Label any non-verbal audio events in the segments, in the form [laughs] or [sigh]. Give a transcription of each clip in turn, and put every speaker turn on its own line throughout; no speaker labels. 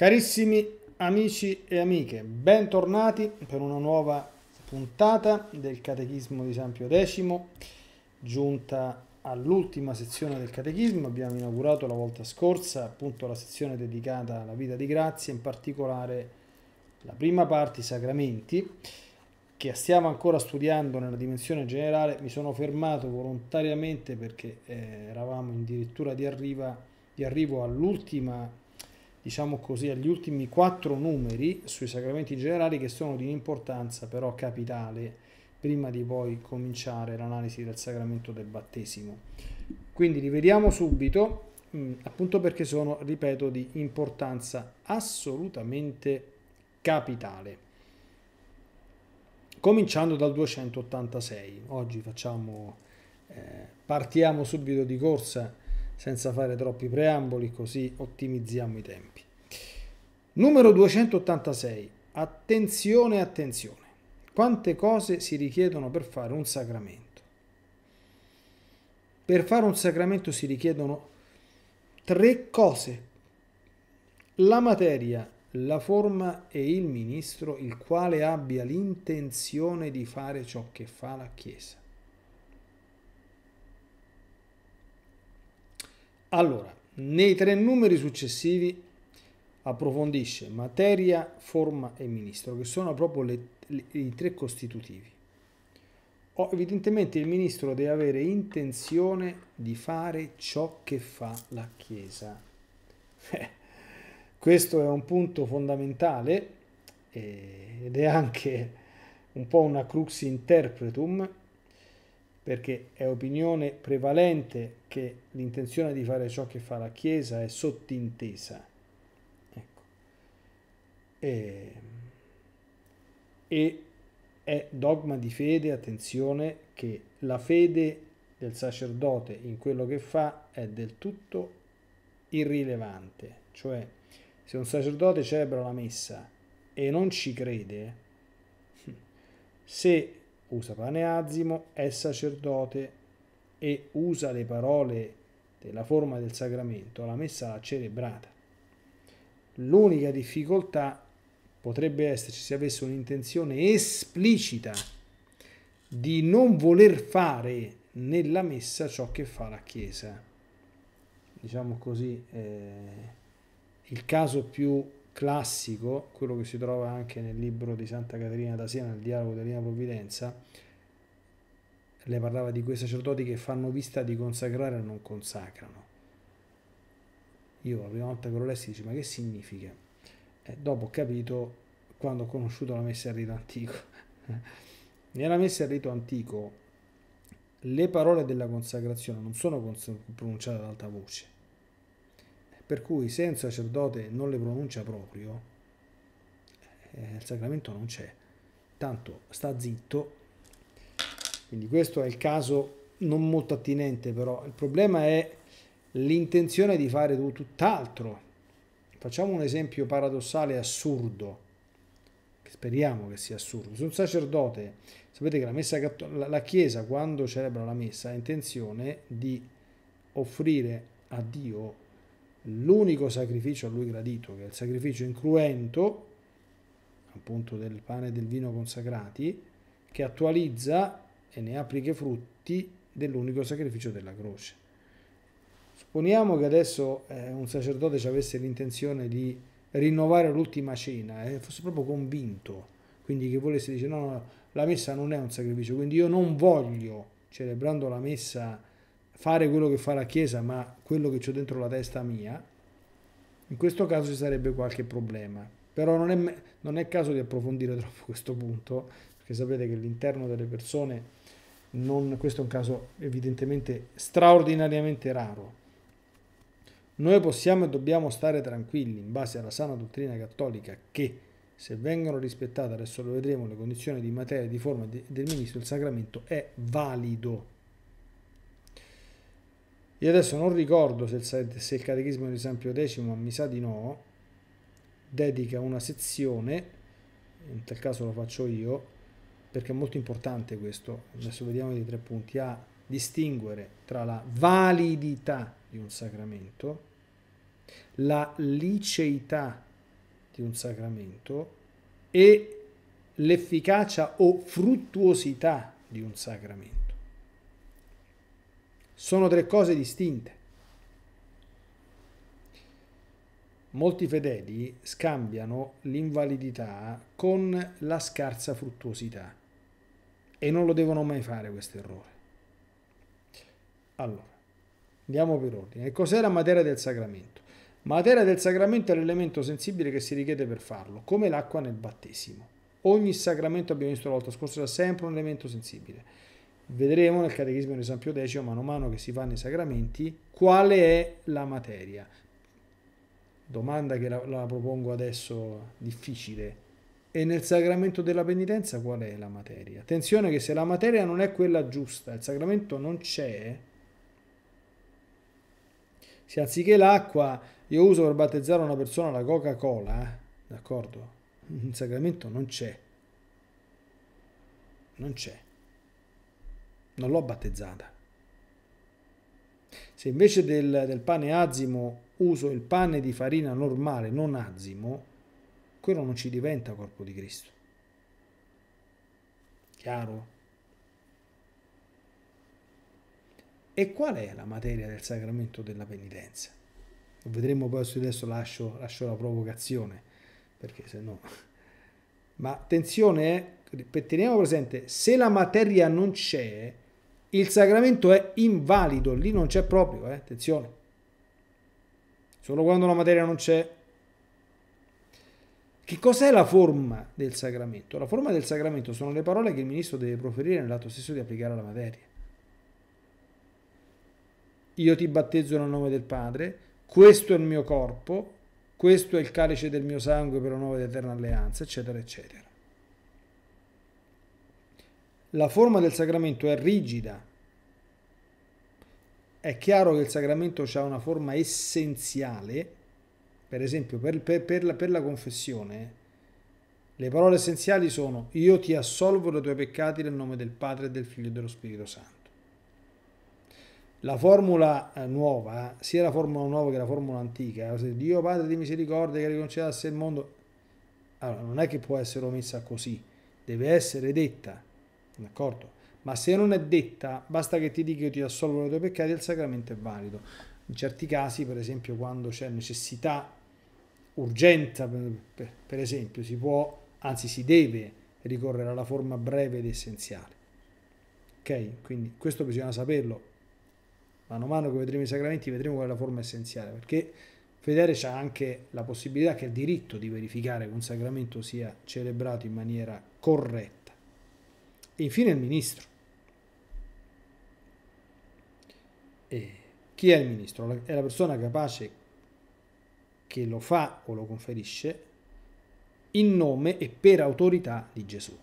Carissimi amici e amiche, bentornati per una nuova puntata del Catechismo di San Pio X, giunta all'ultima sezione del Catechismo. Abbiamo inaugurato la volta scorsa appunto la sezione dedicata alla vita di grazia, in particolare la prima parte, i sacramenti, che stiamo ancora studiando nella dimensione generale. Mi sono fermato volontariamente perché eh, eravamo addirittura di, arriva, di arrivo all'ultima sezione diciamo così, agli ultimi quattro numeri sui sacramenti generali che sono di importanza però capitale prima di poi cominciare l'analisi del sacramento del battesimo. Quindi li vediamo subito, mm, appunto perché sono, ripeto, di importanza assolutamente capitale. Cominciando dal 286, oggi facciamo, eh, partiamo subito di corsa senza fare troppi preamboli, così ottimizziamo i tempi. Numero 286. Attenzione, attenzione. Quante cose si richiedono per fare un sacramento? Per fare un sacramento si richiedono tre cose. La materia, la forma e il ministro il quale abbia l'intenzione di fare ciò che fa la Chiesa. Allora, nei tre numeri successivi approfondisce materia, forma e ministro, che sono proprio le, le, i tre costitutivi. Oh, evidentemente il ministro deve avere intenzione di fare ciò che fa la Chiesa. [laughs] Eh, questo è un punto fondamentale eh, ed è anche un po' una crux interpretum perché è opinione prevalente che l'intenzione di fare ciò che fa la Chiesa è sottintesa. Ecco. E, e è dogma di fede, attenzione, che la fede del sacerdote in quello che fa è del tutto irrilevante. Cioè, se un sacerdote celebra la messa e non ci crede, se usa pane paneazimo, è sacerdote e usa le parole della forma del sacramento, la messa l'ha celebrata. L'unica difficoltà potrebbe esserci se avesse un'intenzione esplicita di non voler fare nella messa ciò che fa la Chiesa. Diciamo così, eh, il caso più classico, quello che si trova anche nel libro di Santa Caterina da Siena, il dialogo della Divina Provvidenza, le parlava di quei sacerdoti che fanno vista di consacrare e non consacrano. Io la prima volta che lo lessi dici ma che significa? E dopo ho capito quando ho conosciuto la messa al rito antico. [laughs] Nella messa al rito antico le parole della consacrazione non sono pronunciate ad alta voce, per cui se un sacerdote non le pronuncia proprio, eh, il sacramento non c'è. Tanto sta zitto. Quindi questo è il caso non molto attinente, però il problema è l'intenzione di fare tutt'altro. Facciamo un esempio paradossale assurdo speriamo che sia assurdo. Se un sacerdote, sapete che la, messa, la, Chiesa quando celebra la messa ha intenzione di offrire a Dio l'unico sacrificio a lui gradito, che è il sacrificio incruento, appunto del pane e del vino consacrati, che attualizza e ne applica i frutti dell'unico sacrificio della croce. Supponiamo che adesso eh, un sacerdote ci avesse l'intenzione di rinnovare l'ultima cena e eh, fosse proprio convinto, quindi che volesse dire no, no, la messa non è un sacrificio, quindi io non voglio, celebrando la messa, fare quello che fa la Chiesa, ma quello che ho dentro la testa mia, in questo caso ci sarebbe qualche problema. Però non è, non è caso di approfondire [laughs] troppo questo punto, perché sapete che l'interno delle persone, non, questo è un caso evidentemente straordinariamente raro. Noi possiamo e dobbiamo stare tranquilli in base alla sana dottrina cattolica che, se vengono rispettate, adesso lo vedremo, le condizioni di materia, di forma del ministro, il sacramento è valido io adesso non ricordo se il, se il Catechismo di San Pio X, ma mi sa di no, dedica una sezione, in tal caso lo faccio io, perché è molto importante questo, adesso vediamo di tre punti, a distinguere tra la validità di un sacramento, la liceità di un sacramento e l'efficacia o fruttuosità di un sacramento. Sono tre cose distinte. Molti fedeli scambiano l'invalidità con la scarsa fruttuosità e non lo devono mai fare questo errore. Allora, andiamo per ordine. Cos'è la materia del sacramento? Materia del sacramento è l'elemento sensibile che si richiede per farlo, come l'acqua nel battesimo. Ogni sacramento, abbiamo visto la volta scorsa, è sempre un elemento sensibile. Vedremo nel Catechismo di San Pio X, mano a mano che si fanno i sacramenti, quale è la materia. Domanda che la, la propongo adesso difficile. E nel sacramento della penitenza qual è la materia? Attenzione che se la materia non è quella giusta, il sacramento non c'è, se anziché l'acqua io uso per battezzare una persona la Coca-Cola, eh, d'accordo? Il sacramento non c'è. Non c'è non l'ho battezzata. Se invece del, del, pane azimo uso il pane di farina normale, non azimo, quello non ci diventa corpo di Cristo. Chiaro? E qual è la materia del sacramento della penitenza? Lo vedremo poi su adesso, lascio, lascio la provocazione, perché se no... Ma attenzione, eh, teniamo presente, se la materia non c'è, il sacramento è invalido, lì non c'è proprio, eh? attenzione. Solo quando la materia non c'è. Che cos'è la forma del sacramento? La forma del sacramento sono le parole che il ministro deve proferire nell'atto stesso di applicare alla materia. Io ti battezzo nel nome del Padre, questo è il mio corpo, questo è il calice del mio sangue per onore d'eterna alleanza, eccetera, eccetera. La forma del sacramento è rigida. È chiaro che il sacramento ha una forma essenziale, per esempio per, per, per, la, per la confessione, le parole essenziali sono io ti assolvo dai tuoi peccati nel nome del Padre, del Figlio e dello Spirito Santo. La formula eh, nuova, sia la formula nuova che la formula antica, Dio Padre di misericordia che riconciliasse il mondo, allora non è che può essere omessa così, deve essere detta d'accordo? Ma se non è detta, basta che ti dica io ti assolvo i tuoi peccati, il sacramento è valido. In certi casi, per esempio, quando c'è necessità, urgenza, per esempio, si può, anzi si deve ricorrere alla forma breve ed essenziale. Ok? Quindi questo bisogna saperlo. Mano a mano che vedremo i sacramenti vedremo qual è la forma essenziale, perché Federe ha anche la possibilità che ha il diritto di verificare che un sacramento sia celebrato in maniera corretta e infine il ministro. E chi è il ministro? È la persona capace che lo fa o lo conferisce in nome e per autorità di Gesù.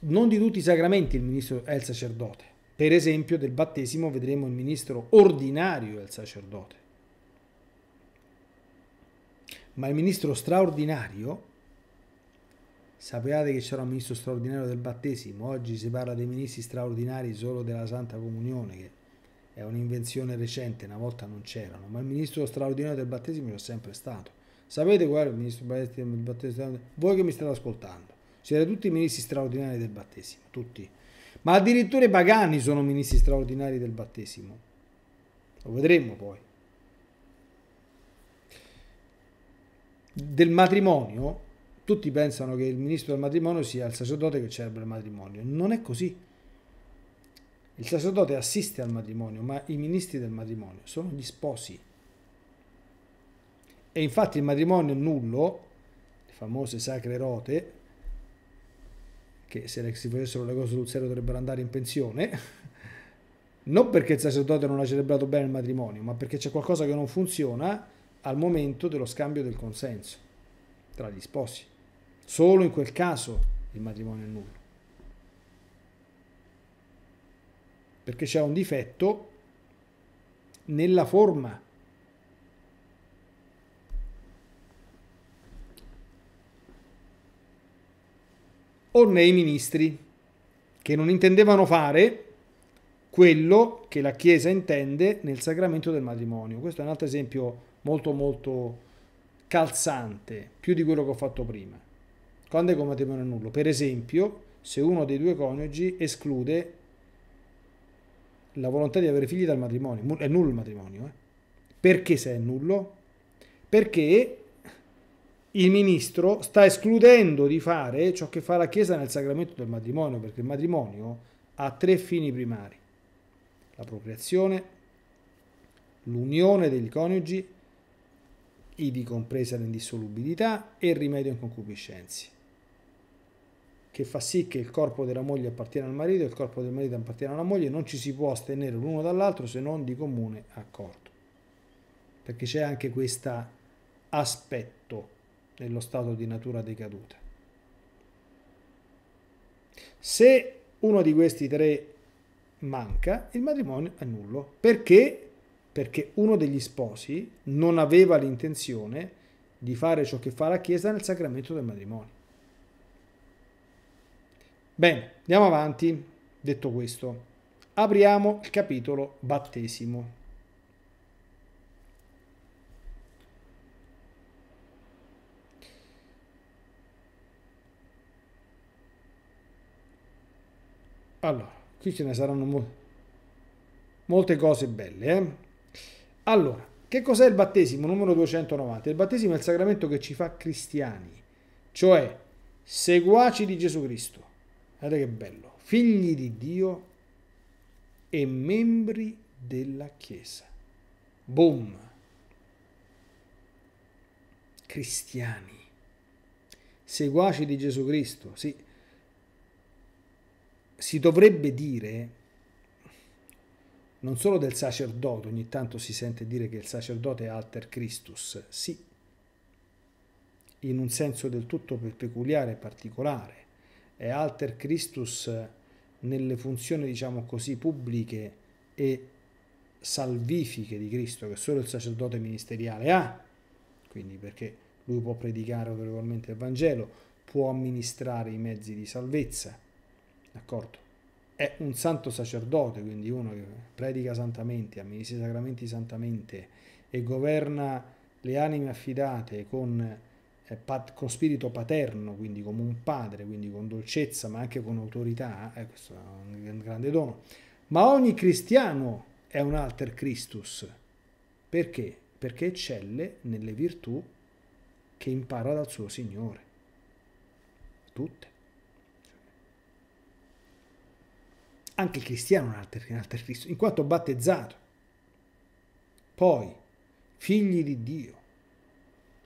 Non di tutti i sacramenti il ministro è il sacerdote. Per esempio del battesimo vedremo il ministro ordinario è il sacerdote. Ma il ministro straordinario Sappiate che c'era un ministro straordinario del battesimo, oggi si parla dei ministri straordinari solo della Santa Comunione, che è un'invenzione recente, una volta non c'erano, ma il ministro straordinario del battesimo c'è sempre stato. Sapete qual è il ministro del battesimo? Voi che mi state ascoltando, siete tutti ministri straordinari del battesimo, tutti. Ma addirittura i pagani sono ministri straordinari del battesimo. Lo vedremo poi. Del matrimonio tutti pensano che il ministro del matrimonio sia il sacerdote che celebra il matrimonio. Non è così. Il sacerdote assiste al matrimonio, ma i ministri del matrimonio sono gli sposi. E infatti il matrimonio nullo, le famose sacre rote, che se si facessero le cose sul serio dovrebbero andare in pensione, [laughs] non perché il sacerdote non ha celebrato bene il matrimonio, ma perché c'è qualcosa che non funziona al momento dello scambio del consenso tra gli sposi. Solo in quel caso il matrimonio è nullo. Perché c'è un difetto nella forma. O nei ministri che non intendevano fare quello che la Chiesa intende nel sacramento del matrimonio. Questo è un altro esempio molto molto calzante, più di quello che ho fatto prima quando con decomatevole a nullo. Per esempio, se uno dei due coniugi esclude la volontà di avere figli dal matrimonio, è nullo il matrimonio. Eh? Perché se è nullo? Perché il ministro sta escludendo di fare ciò che fa la Chiesa nel sacramento del matrimonio, perché il matrimonio ha tre fini primari, la procreazione, l'unione degli coniugi, i di compresa l'indissolubilità e il rimedio in concupiscenze che fa sì che il corpo della moglie appartiene al marito e il corpo del marito appartiene alla moglie, non ci si può astenere l'uno dall'altro se non di comune accordo. Perché c'è anche questo aspetto dello stato di natura decaduta. Se uno di questi tre manca, il matrimonio è nullo. Perché? Perché uno degli sposi non aveva l'intenzione di fare ciò che fa la Chiesa nel sacramento del matrimonio. Bene, andiamo avanti. Detto questo, apriamo il capitolo battesimo. Allora, qui ce ne saranno mo molte cose belle. Eh? Allora, che cos'è il battesimo? Numero 290. Il battesimo è il sacramento che ci fa cristiani, cioè seguaci di Gesù Cristo. Guardate che bello. Figli di Dio e membri della Chiesa. Boom. Cristiani. Seguaci di Gesù Cristo. Sì. Si dovrebbe dire non solo del sacerdote, ogni tanto si sente dire che il sacerdote è alter Christus, sì, in un senso del tutto peculiare e particolare, e alter Christus nelle funzioni, diciamo così, pubbliche e salvifiche di Cristo che solo il sacerdote ministeriale ha, quindi perché lui può predicare autorevolmente il Vangelo, può amministrare i mezzi di salvezza, d'accordo? È un santo sacerdote, quindi uno che predica santamente, amministra i sacramenti santamente e governa le anime affidate con pat, con spirito paterno, quindi come un padre, quindi con dolcezza ma anche con autorità, eh, questo è un grande dono. Ma ogni cristiano è un alter Christus. Perché? Perché eccelle nelle virtù che impara dal suo Signore. Tutte. Anche il cristiano è un alter, un alter Christus, in quanto battezzato. Poi, figli di Dio,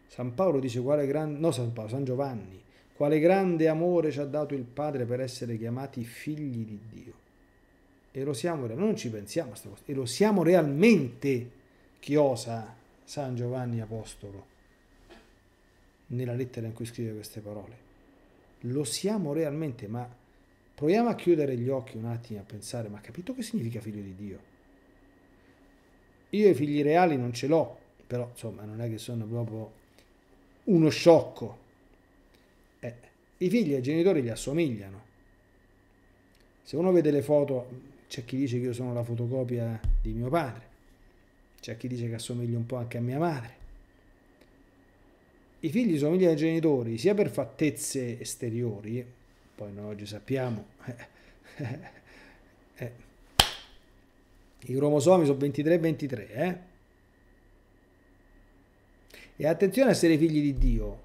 San Paolo dice quale grande, no San Paolo, San Giovanni, quale grande amore ci ha dato il Padre per essere chiamati figli di Dio. E lo siamo, realmente. non ci pensiamo a questa cosa, e lo siamo realmente, chi osa San Giovanni Apostolo, nella lettera in cui scrive queste parole. Lo siamo realmente, ma proviamo a chiudere gli occhi un attimo a pensare, ma capito che significa figlio di Dio? Io i figli reali non ce l'ho, però insomma non è che sono proprio uno sciocco. Eh, I figli e i genitori gli assomigliano. Se uno vede le foto, c'è chi dice che io sono la fotocopia di mio padre, c'è chi dice che assomiglio un po' anche a mia madre. I figli somigliano ai genitori sia per fattezze esteriori, poi noi oggi sappiamo, eh, eh, eh i cromosomi sono 23-23, eh? E attenzione a essere figli di Dio.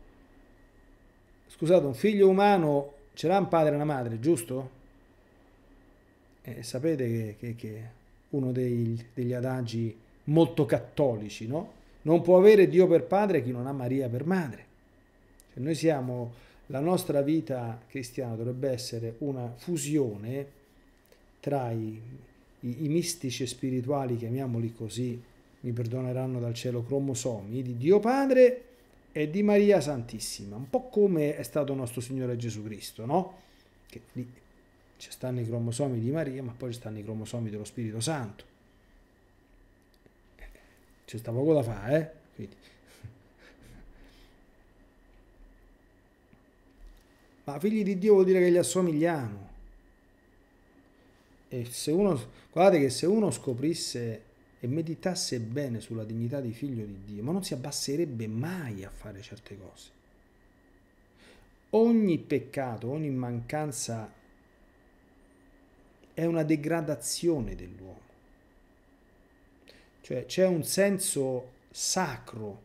Scusate, un figlio umano ce l'ha un padre e una madre, giusto? Eh, sapete che, che, che uno dei, degli adagi molto cattolici, no? Non può avere Dio per padre chi non ha Maria per madre. Cioè noi siamo, la nostra vita cristiana dovrebbe essere una fusione tra i, i, i mistici e spirituali, chiamiamoli così, mi perdoneranno dal cielo, cromosomi di Dio Padre e di Maria Santissima, un po' come è stato nostro Signore Gesù Cristo, no? Che lì ci stanno i cromosomi di Maria, ma poi ci stanno i cromosomi dello Spirito Santo. C'è sta poco da fare, eh? Quindi. [laughs] Ma figli di Dio vuol dire che gli assomigliamo. E se uno, guardate che se uno scoprisse e meditasse bene sulla dignità di figlio di Dio, ma non si abbasserebbe mai a fare certe cose. Ogni peccato, ogni mancanza è una degradazione dell'uomo. Cioè c'è un senso sacro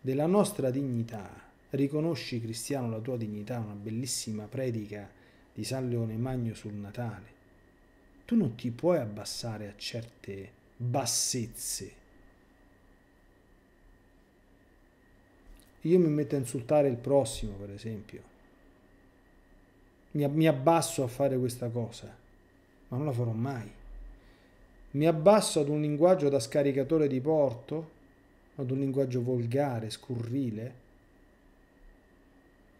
della nostra dignità. Riconosci cristiano la tua dignità, una bellissima predica di San Leone Magno sul Natale. Tu non ti puoi abbassare a certe bassezze. Io mi metto a insultare il prossimo, per esempio. Mi, mi abbasso a fare questa cosa, ma non la farò mai. Mi abbasso ad un linguaggio da scaricatore di porto, ad un linguaggio volgare, scurrile.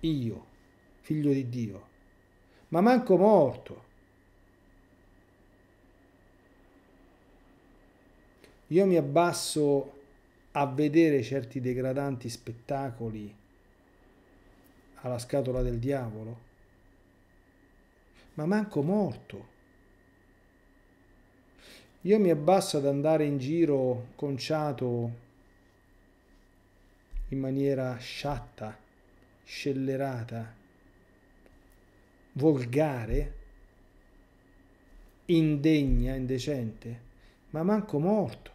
Io, figlio di Dio, ma manco morto Io mi abbasso a vedere certi degradanti spettacoli alla scatola del diavolo, ma manco morto. Io mi abbasso ad andare in giro conciato in maniera sciatta, scellerata, volgare, indegna, indecente, ma manco morto.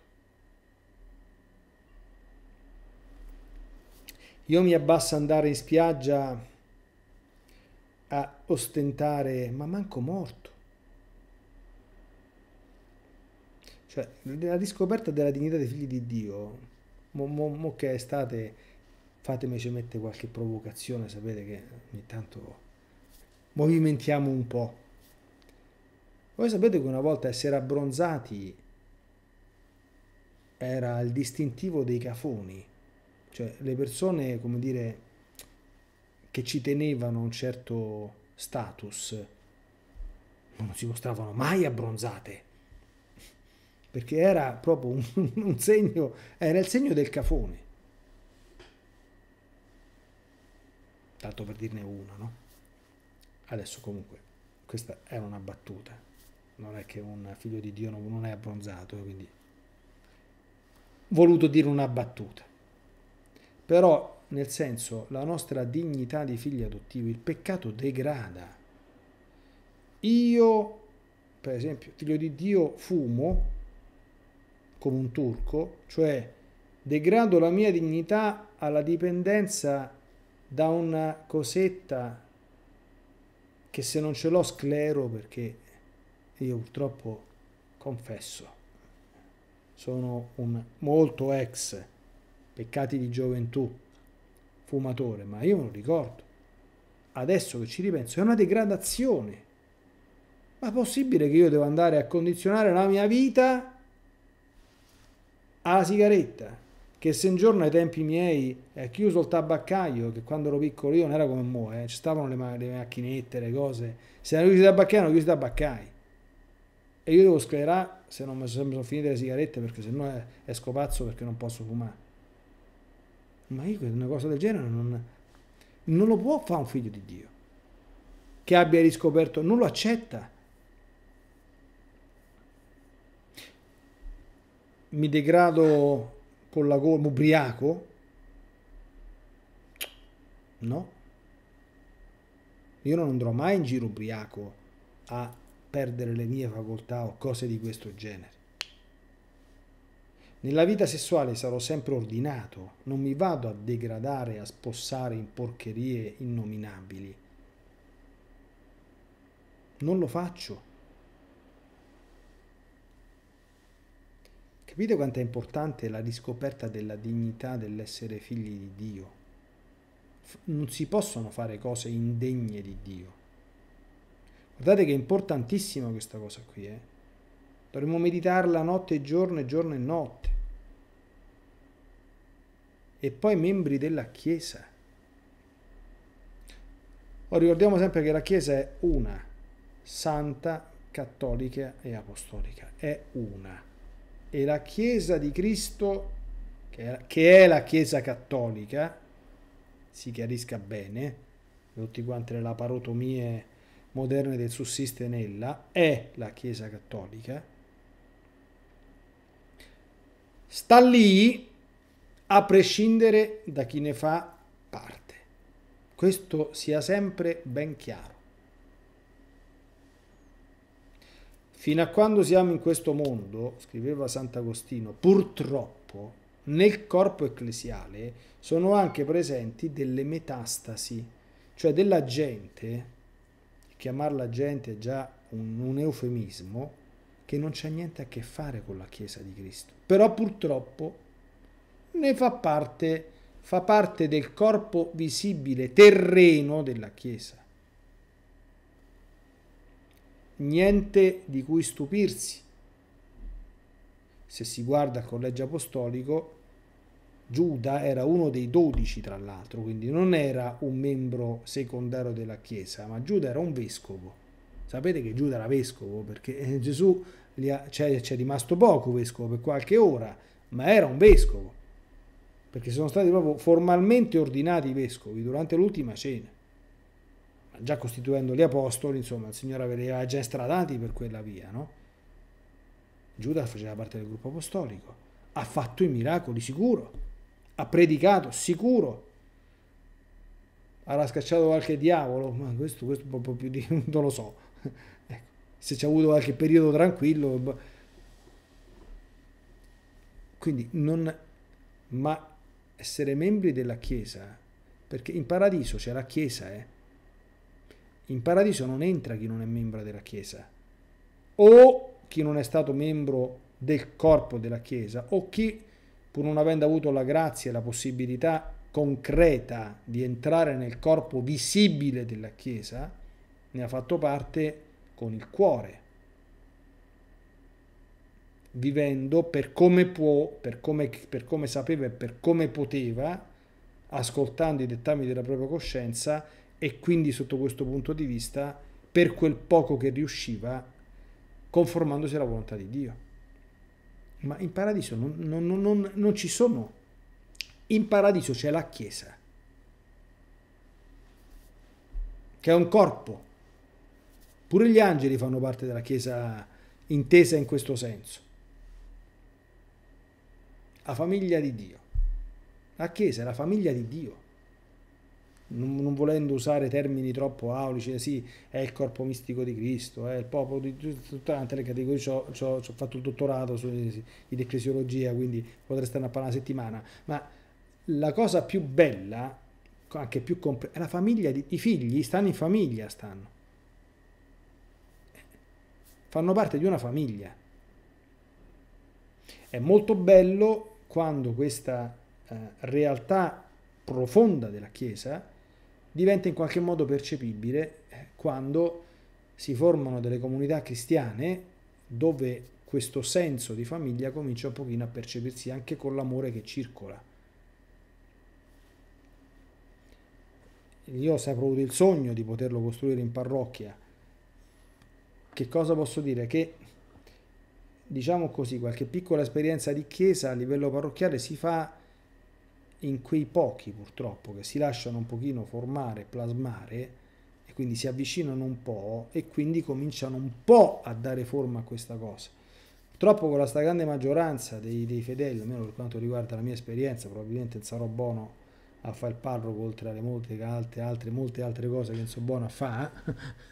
Io mi abbasso andare in spiaggia a ostentare, ma manco morto. Cioè, la riscoperta della dignità dei figli di Dio, mo, mo, mo che è estate, fatemi ci mette qualche provocazione, sapete che ogni tanto movimentiamo un po'. Voi sapete che una volta essere abbronzati era il distintivo dei cafoni cioè, le persone, come dire, che ci tenevano un certo status, non si mostravano mai abbronzate. Perché era proprio un, [laughs] un segno, era il segno del cafone. Tanto per dirne una, no? Adesso comunque, questa è una battuta. Non è che un figlio di Dio non è abbronzato, quindi... Voluto dire una battuta. Però, nel senso, la nostra dignità di figli adottivi, il peccato degrada. Io, per esempio, figlio di Dio, fumo come un turco, cioè degrado la mia dignità alla dipendenza da una cosetta che se non ce l'ho sclero perché io purtroppo confesso sono un molto ex peccati di gioventù, fumatore, ma io non ricordo. Adesso che ci ripenso, è una degradazione. Ma è possibile che io devo andare a condizionare la mia vita alla sigaretta? Che se un giorno ai tempi miei è chiuso il tabaccaio, che quando ero piccolo io non era come muoio, eh, ci stavano le, ma- le macchinette, le cose. Se erano chiusi i tabaccai, erano chiusi i tabaccai. E io devo sclerare se non mi sono finite le sigarette perché se no è, è perché non posso fumare. Ma io una cosa del genere non, non lo può fare un figlio di Dio che abbia riscoperto, non lo accetta. Mi degrado con la gola, ubriaco? No. Io non andrò mai in giro ubriaco a perdere le mie facoltà o cose di questo genere. Nella vita sessuale sarò sempre ordinato, non mi vado a degradare, a spossare in porcherie innominabili. Non lo faccio. Capite quanto è importante la riscoperta della dignità dell'essere figli di Dio? Non si possono fare cose indegne di Dio. Guardate che è importantissima questa cosa qui, eh? Dovremmo meditarla notte e giorno e giorno e notte. E poi membri della Chiesa. Ora ricordiamo sempre che la Chiesa è una, santa, cattolica e apostolica. È una. E la Chiesa di Cristo, che è la Chiesa cattolica, si chiarisca bene, tutti quanti le laparotomie moderne del sussiste nella, è la Chiesa cattolica, sta lì a prescindere da chi ne fa parte. Questo sia sempre ben chiaro. Fino a quando siamo in questo mondo, scriveva Sant'Agostino, purtroppo nel corpo ecclesiale sono anche presenti delle metastasi, cioè della gente, chiamarla gente è già un, un eufemismo, che non c'è niente a che fare con la Chiesa di Cristo. Però purtroppo ne fa parte, fa parte del corpo visibile, terreno della Chiesa. Niente di cui stupirsi. Se si guarda il collegio apostolico, Giuda era uno dei dodici, tra l'altro, quindi non era un membro secondario della Chiesa, ma Giuda era un vescovo. Sapete che Giuda era vescovo perché eh, Gesù c'è, c'è rimasto poco vescovo per qualche ora, ma era un vescovo, perché sono stati proprio formalmente ordinati i vescovi durante l'ultima cena. Ma già costituendo gli apostoli, insomma, il Signore aveva già estradati per quella via, no? Giuda faceva parte del gruppo apostolico, ha fatto i miracoli sicuro, ha predicato sicuro, avrà scacciato qualche diavolo, ma questo, questo un po' più di... [laughs] non lo so. [laughs] ecco se c'è avuto qualche periodo tranquillo. Quindi non... Ma essere membri della Chiesa, perché in paradiso c'è la Chiesa, eh? In paradiso non entra chi non è membro della Chiesa, o chi non è stato membro del corpo della Chiesa, o chi, pur non avendo avuto la grazia e la possibilità concreta di entrare nel corpo visibile della Chiesa, ne ha fatto parte con il cuore, vivendo per come può, per come, per come sapeva e per come poteva, ascoltando i dettami della propria coscienza e quindi sotto questo punto di vista, per quel poco che riusciva, conformandosi alla volontà di Dio. Ma in paradiso non, non, non, non ci sono. In paradiso c'è la Chiesa, che è un corpo Pure gli angeli fanno parte della Chiesa intesa in questo senso. La famiglia di Dio. La Chiesa è la famiglia di Dio. Non, non volendo usare termini troppo aulici, sì, è il corpo mistico di Cristo, è il popolo di tutte le categorie, ho, ho, ho fatto il dottorato in ecclesiologia, quindi potrei stare a parlare una settimana, ma la cosa più bella, anche più complessa, è la famiglia, di, i figli stanno in famiglia, stanno fanno parte di una famiglia. È molto bello quando questa eh, realtà profonda della Chiesa diventa in qualche modo percepibile eh, quando si formano delle comunità cristiane dove questo senso di famiglia comincia un pochino a percepirsi anche con l'amore che circola. Io ho sempre avuto il sogno di poterlo costruire in parrocchia, che cosa posso dire? Che diciamo così, qualche piccola esperienza di chiesa a livello parrocchiale si fa in quei pochi purtroppo che si lasciano un pochino formare, plasmare e quindi si avvicinano un po' e quindi cominciano un po' a dare forma a questa cosa. Purtroppo con la stragrande maggioranza dei, dei fedeli, almeno per quanto riguarda la mia esperienza, probabilmente non sarò buono a fare il parroco oltre alle molte altre, altre, molte altre cose che non so buono a fare,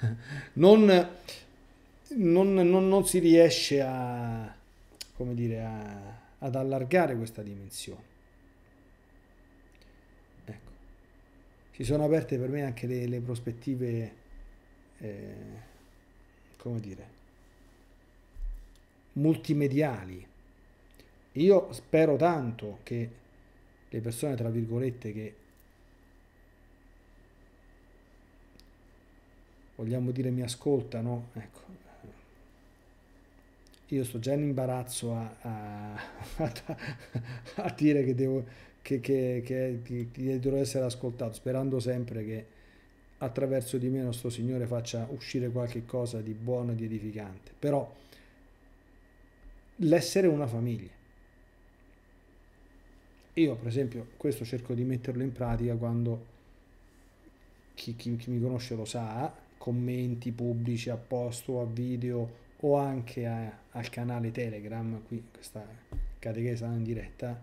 eh. [laughs] non non, non, non si riesce a, come dire, a, ad allargare questa dimensione. Ecco. Si sono aperte per me anche le, le prospettive, eh, come dire, multimediali. Io spero tanto che le persone, tra virgolette, che vogliamo dire mi ascoltano, ecco, io sto già in imbarazzo a, a, [laughs] a, a dire che devo, che, che, che, che dovrò essere ascoltato, sperando sempre che attraverso di me nostro Signore faccia uscire qualche cosa di buono e di edificante. Però l'essere una famiglia. Io per esempio questo cerco di metterlo in pratica quando chi, chi, chi mi conosce lo sa, commenti pubblici a posto, a video o anche a, al canale Telegram, qui questa catechesi in diretta,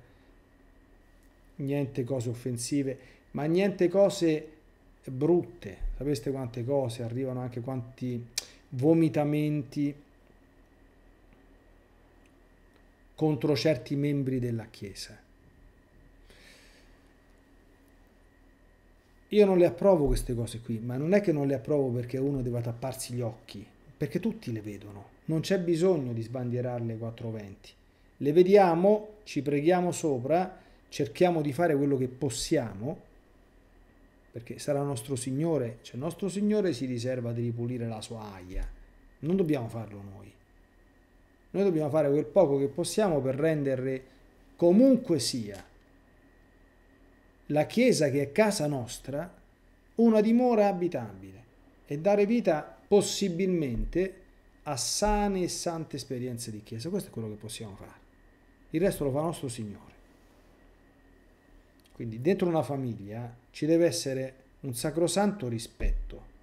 niente cose offensive, ma niente cose brutte, sapeste quante cose arrivano, anche quanti vomitamenti contro certi membri della Chiesa. Io non le approvo queste cose qui, ma non è che non le approvo perché uno deve tapparsi gli occhi perché tutti le vedono, non c'è bisogno di sbandierarle quattro venti. Le vediamo, ci preghiamo sopra, cerchiamo di fare quello che possiamo, perché sarà nostro Signore, cioè nostro Signore si riserva di ripulire la sua aia, non dobbiamo farlo noi. Noi dobbiamo fare quel poco che possiamo per rendere comunque sia la Chiesa che è casa nostra una dimora abitabile e dare vita possibilmente a sane e sante esperienze di Chiesa. Questo è quello che possiamo fare. Il resto lo fa nostro Signore. Quindi dentro una famiglia ci deve essere un sacrosanto rispetto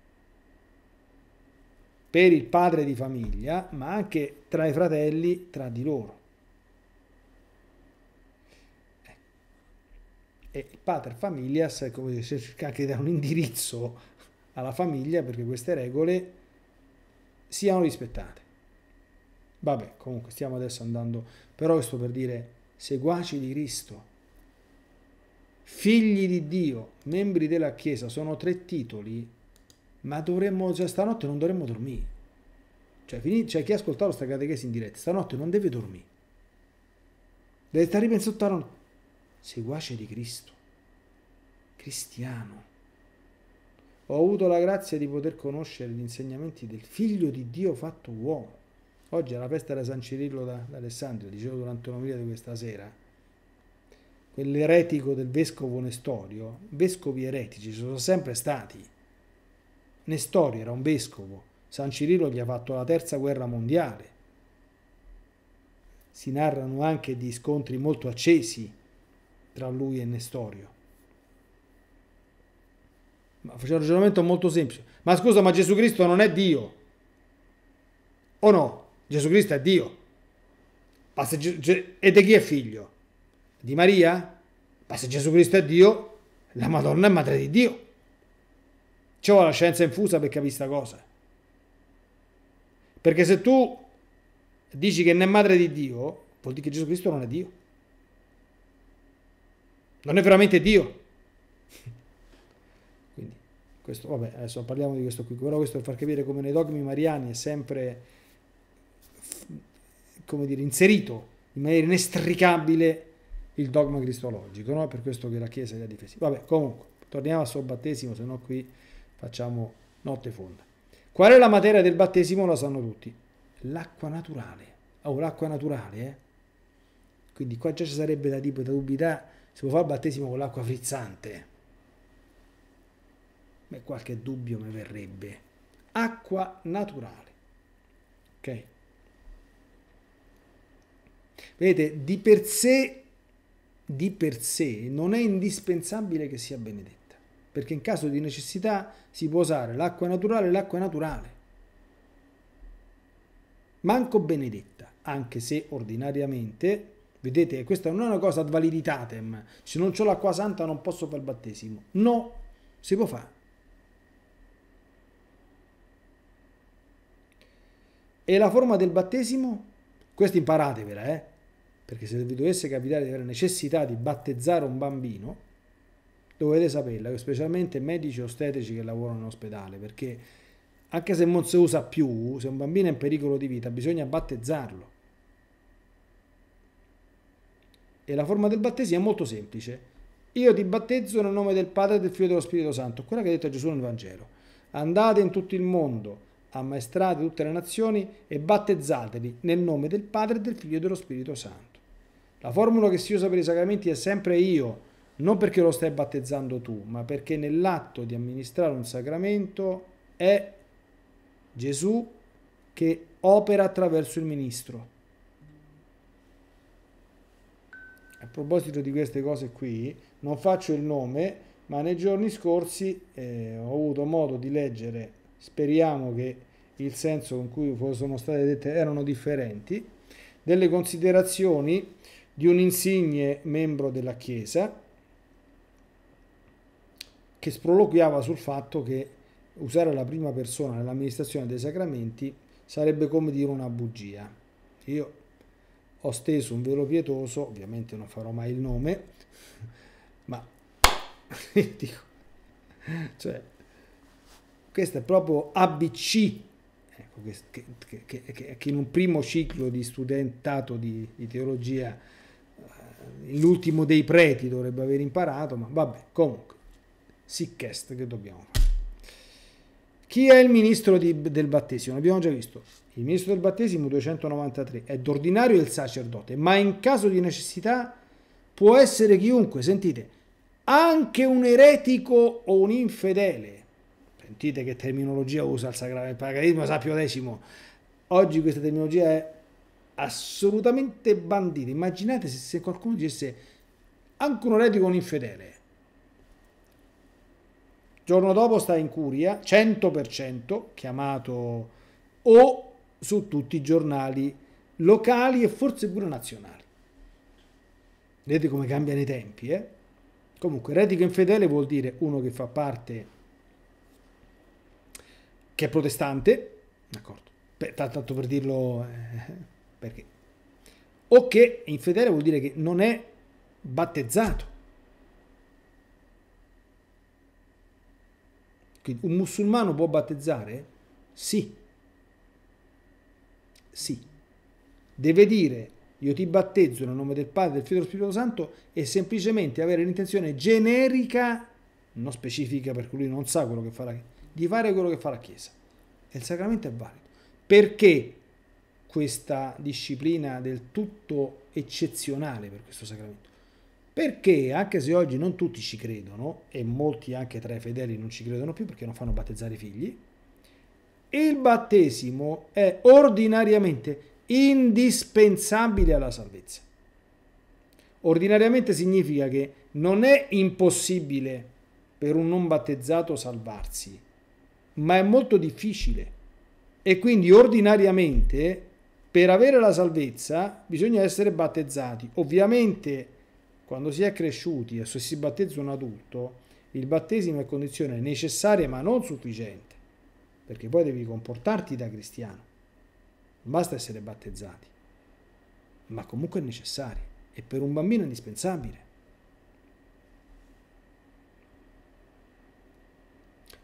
per il padre di famiglia, ma anche tra i fratelli, tra di loro. Ecco. E il pater familias, come si cerca anche dare un indirizzo alla famiglia perché queste regole siano rispettate. Vabbè, comunque stiamo adesso andando, però sto per dire seguaci di Cristo, figli di Dio, membri della Chiesa, sono tre titoli, ma dovremmo, cioè stanotte non dovremmo dormire. Cioè, finì, cioè chi ha ascoltato sta catechesi in diretta, stanotte non deve dormire. Deve stare ripensando, seguace di Cristo, cristiano ho avuto la grazia di poter conoscere gli insegnamenti del figlio di Dio fatto uomo. Oggi alla festa da San Cirillo d'Alessandria, da dicevo durante un'omelia di questa sera. Quell'eretico del vescovo Nestorio, vescovi eretici ci sono sempre stati. Nestorio era un vescovo, San Cirillo gli ha fatto la terza guerra mondiale. Si narrano anche di scontri molto accesi tra lui e Nestorio. Ma faceva un ragionamento molto semplice. Ma scusa, ma Gesù Cristo non è Dio? O no? Gesù Cristo è Dio. Ma se, e di chi è figlio? Di Maria? Ma se Gesù Cristo è Dio, la Madonna è madre di Dio. Ci vuole la scienza infusa per capire questa cosa. Perché se tu dici che non è madre di Dio, vuol dire che Gesù Cristo non è Dio. Non è veramente Dio questo, vabbè, adesso parliamo di questo qui, però questo per far capire come nei dogmi mariani è sempre, come dire, inserito in maniera inestricabile il dogma cristologico, no? per questo che la Chiesa li ha difesi. Vabbè, comunque, torniamo al suo battesimo, se no qui facciamo notte fonda. Qual è la materia del battesimo? La sanno tutti. L'acqua naturale. Oh, l'acqua naturale, eh? Quindi qua già ci sarebbe da, tipo, da dubitare se può fare il battesimo con l'acqua frizzante Beh, qualche dubbio mi verrebbe. Acqua naturale. Ok? Vedete, di per sé, di per sé non è indispensabile che sia benedetta, perché in caso di necessità si può usare l'acqua naturale, e l'acqua naturale. Manco benedetta, anche se ordinariamente, vedete, questa non è una cosa ad validitatem, se non ho l'acqua santa non posso fare il battesimo. No, si può fare. E la forma del battesimo? Questa imparatevela, eh? Perché se vi dovesse capitare di avere necessità di battezzare un bambino, dovete saperla, specialmente medici e ostetici che lavorano in ospedale, perché anche se non si usa più, se un bambino è in pericolo di vita, bisogna battezzarlo. E la forma del battesimo è molto semplice. Io ti battezzo nel nome del Padre, del Figlio e dello Spirito Santo, quella che ha detto Gesù nel Vangelo. Andate in tutto il mondo ammaestrate tutte le nazioni e battezzateli nel nome del Padre, del Figlio e dello Spirito Santo. La formula che si usa per i sacramenti è sempre io, non perché lo stai battezzando tu, ma perché nell'atto di amministrare un sacramento è Gesù che opera attraverso il ministro. A proposito di queste cose qui, non faccio il nome, ma nei giorni scorsi eh, ho avuto modo di leggere speriamo che il senso con cui sono state dette erano differenti, delle considerazioni di un insigne membro della Chiesa che sproloquiava sul fatto che usare la prima persona nell'amministrazione dei sacramenti sarebbe come dire una bugia. Io ho steso un velo pietoso, ovviamente non farò mai il nome, [laughs] ma [laughs] dico, cioè, questo è proprio ABC, ecco, che, che, che, che, in un primo ciclo di studentato di, di teologia, eh, l'ultimo dei preti dovrebbe aver imparato, ma vabbè, comunque, siccest che dobbiamo fare. Chi è il ministro di, del battesimo? L'abbiamo già visto. Il ministro del battesimo 293 è d'ordinario il sacerdote, ma in caso di necessità può essere chiunque, sentite, anche un eretico o un infedele sentite che terminologia usa il Sacramento Pagarismo, Sapio decimo Oggi questa terminologia è assolutamente bandita. Immaginate se, se qualcuno dicesse anche un eretico un infedele. Giorno dopo sta in curia, 100%, chiamato o su tutti i giornali locali e forse pure nazionali. Vedete come cambiano i tempi, eh? Comunque, eretico infedele vuol dire uno che fa parte che è protestante, d'accordo, per, tanto per dirlo eh, perché, o che è infedele vuol dire che non è battezzato. Quindi un musulmano può battezzare? Sì. Sì. Deve dire io ti battezzo nel nome del Padre, del Figlio e dello Spirito Santo e semplicemente avere l'intenzione generica, non specifica perché lui non sa quello che farà di fare quello che fa la Chiesa. E il sacramento è valido. Perché questa disciplina del tutto eccezionale per questo sacramento? Perché anche se oggi non tutti ci credono, e molti anche tra i fedeli non ci credono più perché non fanno battezzare i figli, il battesimo è ordinariamente indispensabile alla salvezza. Ordinariamente significa che non è impossibile per un non battezzato salvarsi, ma è molto difficile. E quindi ordinariamente per avere la salvezza bisogna essere battezzati. Ovviamente quando si è cresciuti e se si battezza un adulto, il battesimo è condizione necessaria ma non sufficiente, perché poi devi comportarti da cristiano. Basta essere battezzati, ma comunque è necessario e per un bambino è indispensabile.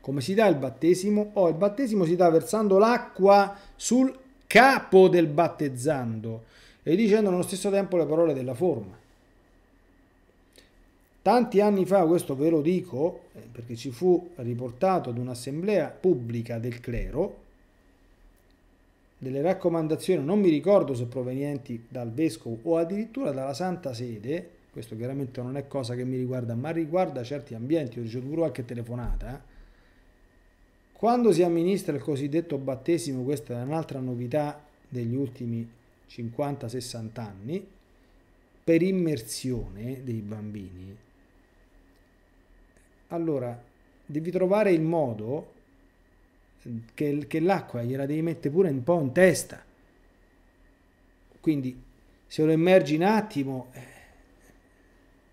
Come si dà il battesimo? Oh, il battesimo si dà versando l'acqua sul capo del battezzando e dicendo nello stesso tempo le parole della forma. Tanti anni fa, questo ve lo dico, eh, perché ci fu riportato ad un'assemblea pubblica del clero, delle raccomandazioni, non mi ricordo se provenienti dal vescovo o addirittura dalla Santa Sede, questo chiaramente non è cosa che mi riguarda, ma riguarda certi ambienti, ho ricevuto qualche telefonata, eh. Quando si amministra il cosiddetto battesimo, questa è un'altra novità degli ultimi 50-60 anni, per immersione dei bambini, allora devi trovare il modo eh, che, che l'acqua gliela devi mettere pure un po' in testa. Quindi se lo immergi un attimo, eh,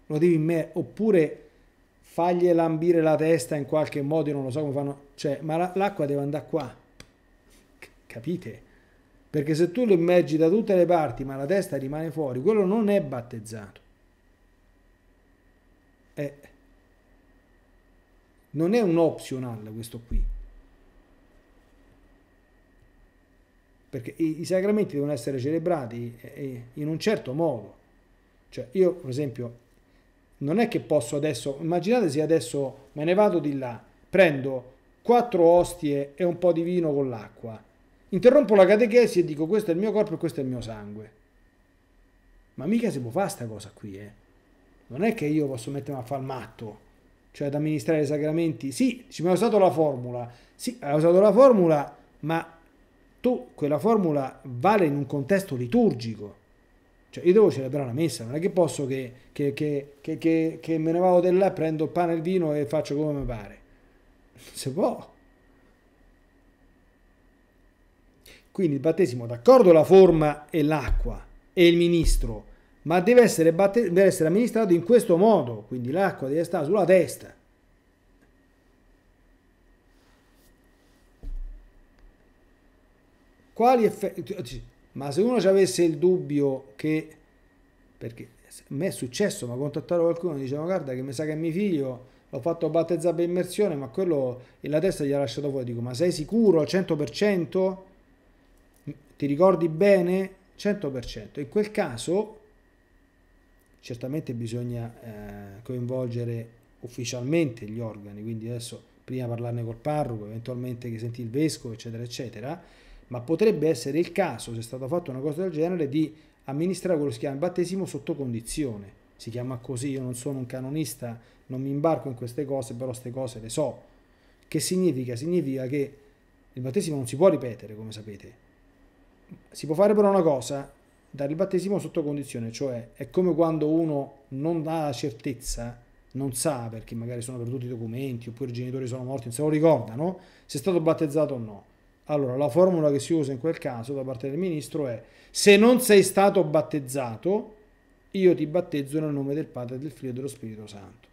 lo devi immergere, oppure fagli lambire la testa in qualche modo, io non lo so come fanno, cioè, ma l'acqua deve andare qua, capite? Perché se tu lo immergi da tutte le parti, ma la testa rimane fuori, quello non è battezzato. È, non è un optional questo qui. Perché i, i sacramenti devono essere celebrati eh, eh, in un certo modo. Cioè, io, per esempio, non è che posso adesso, immaginate se adesso me ne vado di là, prendo quattro ostie e un po' di vino con l'acqua, interrompo la catechesi e dico questo è il mio corpo e questo è il mio sangue. Ma mica si può fare questa cosa qui, eh. Non è che io posso mettermi a far matto, cioè ad amministrare i sacramenti. Sì, ci mi ha usato la formula, sì, hai usato la formula, ma tu quella formula vale in un contesto liturgico cioè, io devo celebrare la messa, non è che posso che, che, che, che me ne vado da là, prendo il pane e il vino e faccio come mi pare. Non si può. Quindi il battesimo, d'accordo la forma e l'acqua e il ministro, ma deve essere, batte- deve essere amministrato in questo modo, quindi l'acqua deve stare sulla testa. Quali effetti ma se uno ci avesse il dubbio che, perché a me è successo, mi ha contattare qualcuno e dicevano guarda che mi sa che è mio figlio l'ho fatto battezzare per immersione, ma quello e la testa gli ha lasciato fuori, dico ma sei sicuro al 100%? Ti ricordi bene? 100%. In quel caso certamente bisogna eh, coinvolgere ufficialmente gli organi, quindi adesso prima parlarne col parroco, eventualmente che senti il vescovo, eccetera, eccetera ma potrebbe essere il caso, se è stata fatta una cosa del genere, di amministrare quello che si chiama il battesimo sotto condizione. Si chiama così, io non sono un canonista, non mi imbarco in queste cose, però queste cose le so. Che significa? Significa che il battesimo non si può ripetere, come sapete. Si può fare però una cosa, dare il battesimo sotto condizione, cioè è come quando uno non ha la certezza, non sa perché magari sono perduti i documenti oppure i genitori sono morti, non se lo ricordano, se è stato battezzato o no allora, la formula che si usa in quel caso da parte del ministro è se non sei stato battezzato, io ti battezzo nel nome del Padre, del Figlio e dello Spirito Santo.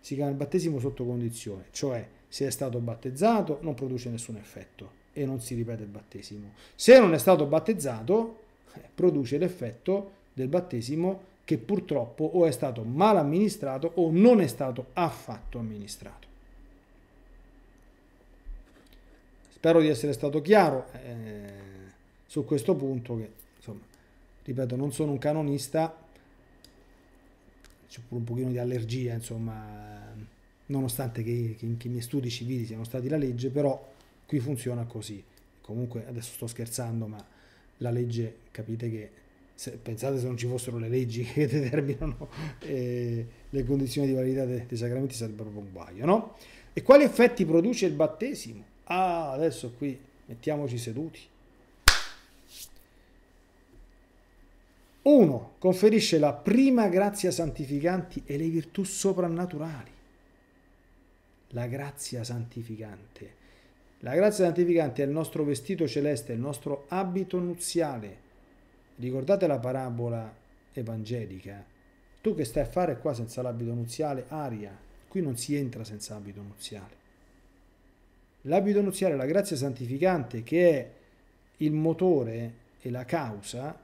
Si chiama il battesimo sotto condizione, cioè se è stato battezzato non produce nessun effetto e non si ripete il battesimo. Se non è stato battezzato, eh, produce l'effetto del battesimo che purtroppo o è stato mal amministrato o non è stato affatto amministrato. Spero di essere stato chiaro eh, su questo punto che, insomma, ripeto, non sono un canonista, c'è pure un pochino di allergia, insomma, nonostante che, che, che i miei studi civili siano stati la legge, però qui funziona così. Comunque, adesso sto scherzando, ma la legge, capite che se, pensate se non ci fossero le leggi [laughs] che determinano eh, le condizioni di validità dei, dei sacramenti sarebbe proprio un guaio, no? E quali effetti produce il battesimo? Ah, adesso qui mettiamoci seduti. 1. Conferisce la prima grazia santificanti e le virtù soprannaturali. La grazia santificante. La grazia santificante è il nostro vestito celeste, il nostro abito nuziale. Ricordate la parabola evangelica. Tu che stai a fare qua senza l'abito nuziale, aria. Qui non si entra senza abito nuziale. L'abito nuziale, è la grazia santificante che è il motore e la causa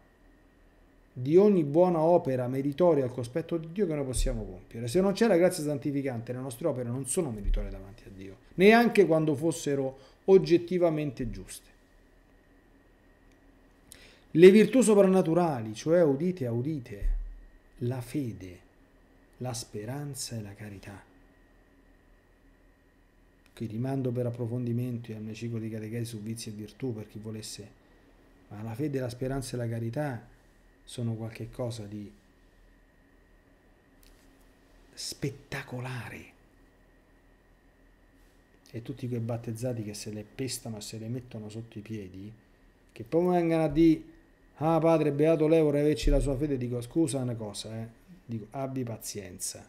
di ogni buona opera meritoria al cospetto di Dio che noi possiamo compiere. Se non c'è la grazia santificante, le nostre opere non sono meritorie davanti a Dio, neanche quando fossero oggettivamente giuste. Le virtù soprannaturali, cioè udite, udite, la fede, la speranza e la carità qui rimando per approfondimento al mio ciclo di catechesi su vizi e virtù per chi volesse, ma la fede, la speranza e la carità sono qualche cosa di spettacolare. E tutti quei battezzati che se le pestano e se le mettono sotto i piedi, che poi vengano a dire, ah padre, beato lei vorrei averci la sua fede, dico scusa una cosa, eh. dico abbi pazienza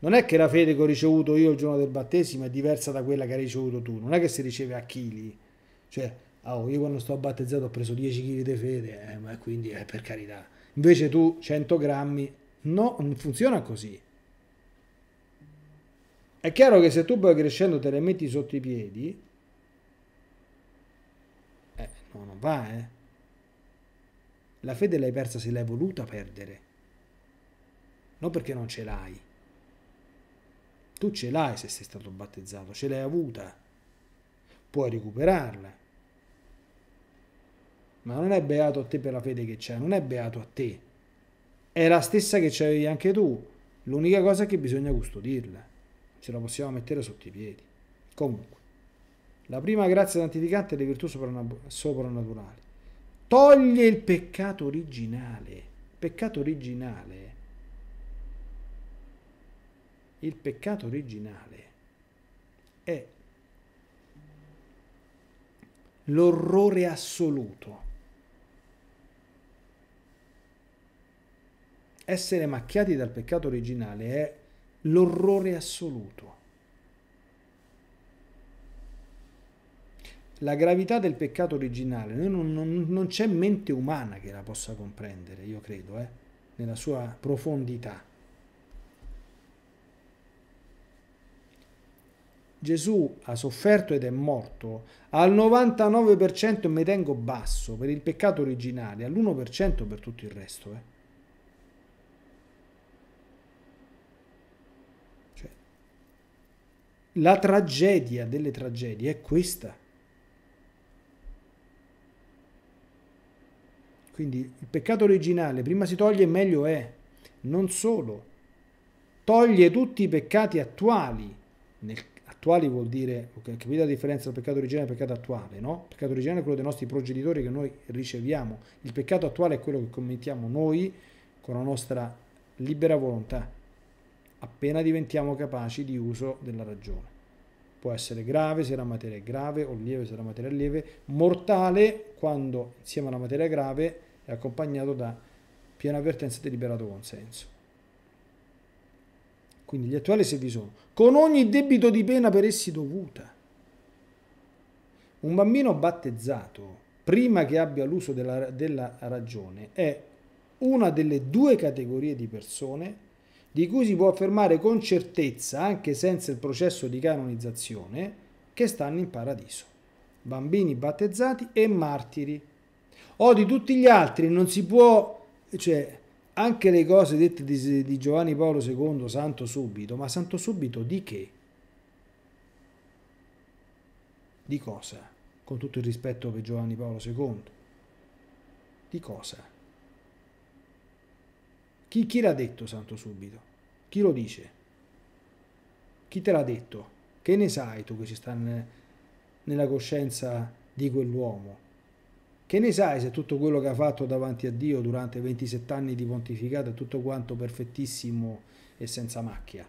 non è che la fede che ho ricevuto io il giorno del battesimo è diversa da quella che hai ricevuto tu, non è che si riceve a chili, cioè oh, io quando sto battezzato ho preso 10 kg di fede, eh, ma quindi eh, per carità, invece tu 100 grammi, no, non funziona così. È chiaro che se tu vai crescendo te le metti sotto i piedi, eh, no, non va, eh. La fede l'hai persa se l'hai voluta perdere, non perché non ce l'hai. Tu ce l'hai se sei stato battezzato, ce l'hai avuta, puoi recuperarla. Ma non è beato a te per la fede che c'è, non è beato a te. È la stessa che c'avevi anche tu. L'unica cosa è che bisogna custodirla, ce la possiamo mettere sotto i piedi. Comunque, la prima grazia santificante è le virtù soprannaturali. Toglie il peccato originale. Peccato originale il peccato originale è l'orrore assoluto. Essere macchiati dal peccato originale è l'orrore assoluto. La gravità del peccato originale non, non, non c'è mente umana che la possa comprendere, io credo, eh, nella sua profondità. Gesù ha sofferto ed è morto, al 99% mi tengo basso per il peccato originale, all'1% per tutto il resto. Eh. Cioè, la tragedia delle tragedie è questa. Quindi il peccato originale prima si toglie meglio è. Non solo, toglie tutti i peccati attuali nel, attuali vuol dire, ok, capite la differenza tra peccato originale e peccato attuale, no? Il peccato originale è quello dei nostri progenitori che noi riceviamo, il peccato attuale è quello che commettiamo noi con la nostra libera volontà, appena diventiamo capaci di uso della ragione. Può essere grave se la materia è grave o lieve se la materia è lieve, mortale quando insieme alla materia grave è accompagnato da piena avvertenza e deliberato consenso quindi gli attuali se vi sono, con ogni debito di pena per essi dovuta. Un bambino battezzato, prima che abbia l'uso della, della ragione, è una delle due categorie di persone di cui si può affermare con certezza, anche senza il processo di canonizzazione, che stanno in paradiso. Bambini battezzati e martiri. O di tutti gli altri non si può, cioè, anche le cose dette di, di Giovanni Paolo II, santo subito, ma santo subito di che? Di cosa? Con tutto il rispetto per Giovanni Paolo II. Di cosa? Chi, chi l'ha detto santo subito? Chi lo dice? Chi te l'ha detto? Che ne sai tu che ci sta nella coscienza di quell'uomo? Che ne sai se tutto quello che ha fatto davanti a Dio durante 27 anni di pontificato è tutto quanto perfettissimo e senza macchia?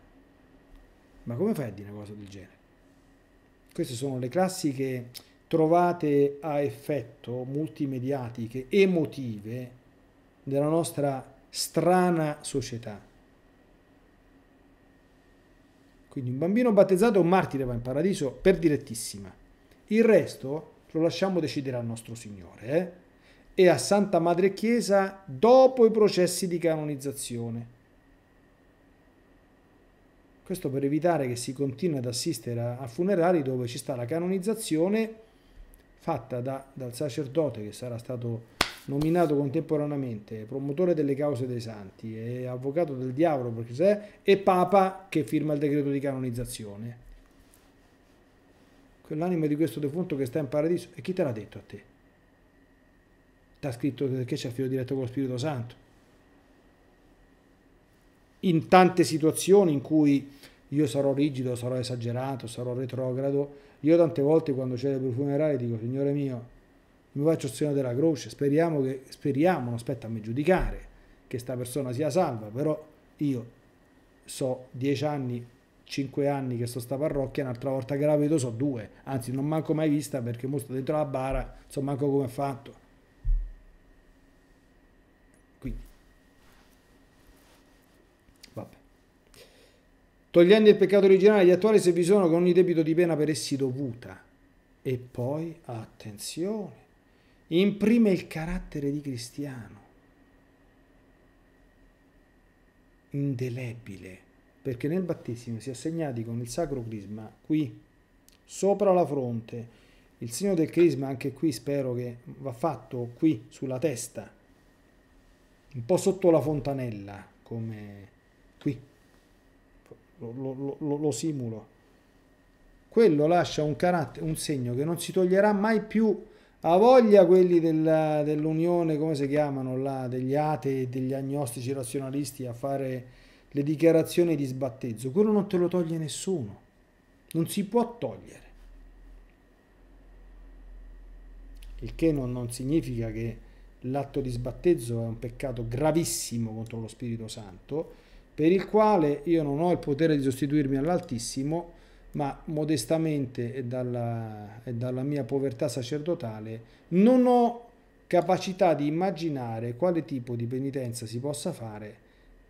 Ma come fai a dire una cosa del genere? Queste sono le classiche trovate a effetto multimediatiche, emotive, della nostra strana società. Quindi un bambino battezzato è un martire va in paradiso per direttissima. Il resto lo lasciamo decidere al nostro Signore, eh? e a Santa Madre Chiesa dopo i processi di canonizzazione. Questo per evitare che si continui ad assistere a, a funerali dove ci sta la canonizzazione fatta da, dal sacerdote che sarà stato nominato contemporaneamente promotore delle cause dei santi e avvocato del diavolo perché se, e papa che firma il decreto di canonizzazione l'anima di questo defunto che sta in paradiso. E chi te l'ha detto a te? Ti ha scritto che c'è filo diretto con lo Spirito Santo. In tante situazioni in cui io sarò rigido, sarò esagerato, sarò retrogrado, io tante volte quando c'è i funerale dico, Signore mio, mi faccio il segno della croce, speriamo che, speriamo, non aspetta a me giudicare, che sta persona sia salva, però io so dieci anni 5 anni che sto sta parrocchia, un'altra volta che la vedo so due, anzi non manco mai vista perché mo sto dentro la bara, so manco come è fatto. Quindi, vabbè. Togliendo il peccato originale, gli attuali se vi sono con ogni debito di pena per essi dovuta. E poi, attenzione, imprime il carattere di cristiano, indelebile perché nel battesimo si è segnati con il sacro crisma qui, sopra la fronte. Il segno del crisma anche qui spero che va fatto qui, sulla testa, un po' sotto la fontanella, come qui. Lo, lo, lo, lo simulo. Quello lascia un, un segno che non si toglierà mai più a voglia quelli dell'unione, come si chiamano là, degli atei, degli agnostici razionalisti a fare le dichiarazioni di sbattezzo, quello non te lo toglie nessuno, non si può togliere. Il che non, non significa che l'atto di sbattezzo è un peccato gravissimo contro lo Spirito Santo, per il quale io non ho il potere di sostituirmi all'Altissimo, ma modestamente e dalla, e dalla mia povertà sacerdotale non ho capacità di immaginare quale tipo di penitenza si possa fare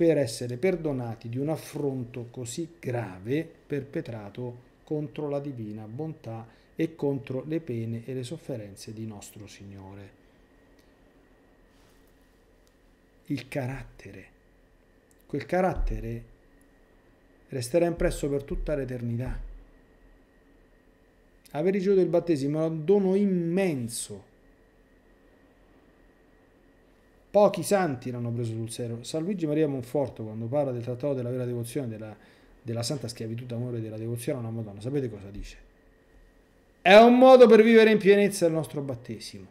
per essere perdonati di un affronto così grave perpetrato contro la divina bontà e contro le pene e le sofferenze di nostro Signore. Il carattere, quel carattere resterà impresso per tutta l'eternità. Aver ricevuto il battesimo è un dono immenso Pochi santi l'hanno preso sul serio. San Luigi Maria Monforto, quando parla del trattato della vera devozione, della, della santa schiavitù d'amore e della devozione a una Madonna, sapete cosa dice? È un modo per vivere in pienezza il nostro battesimo.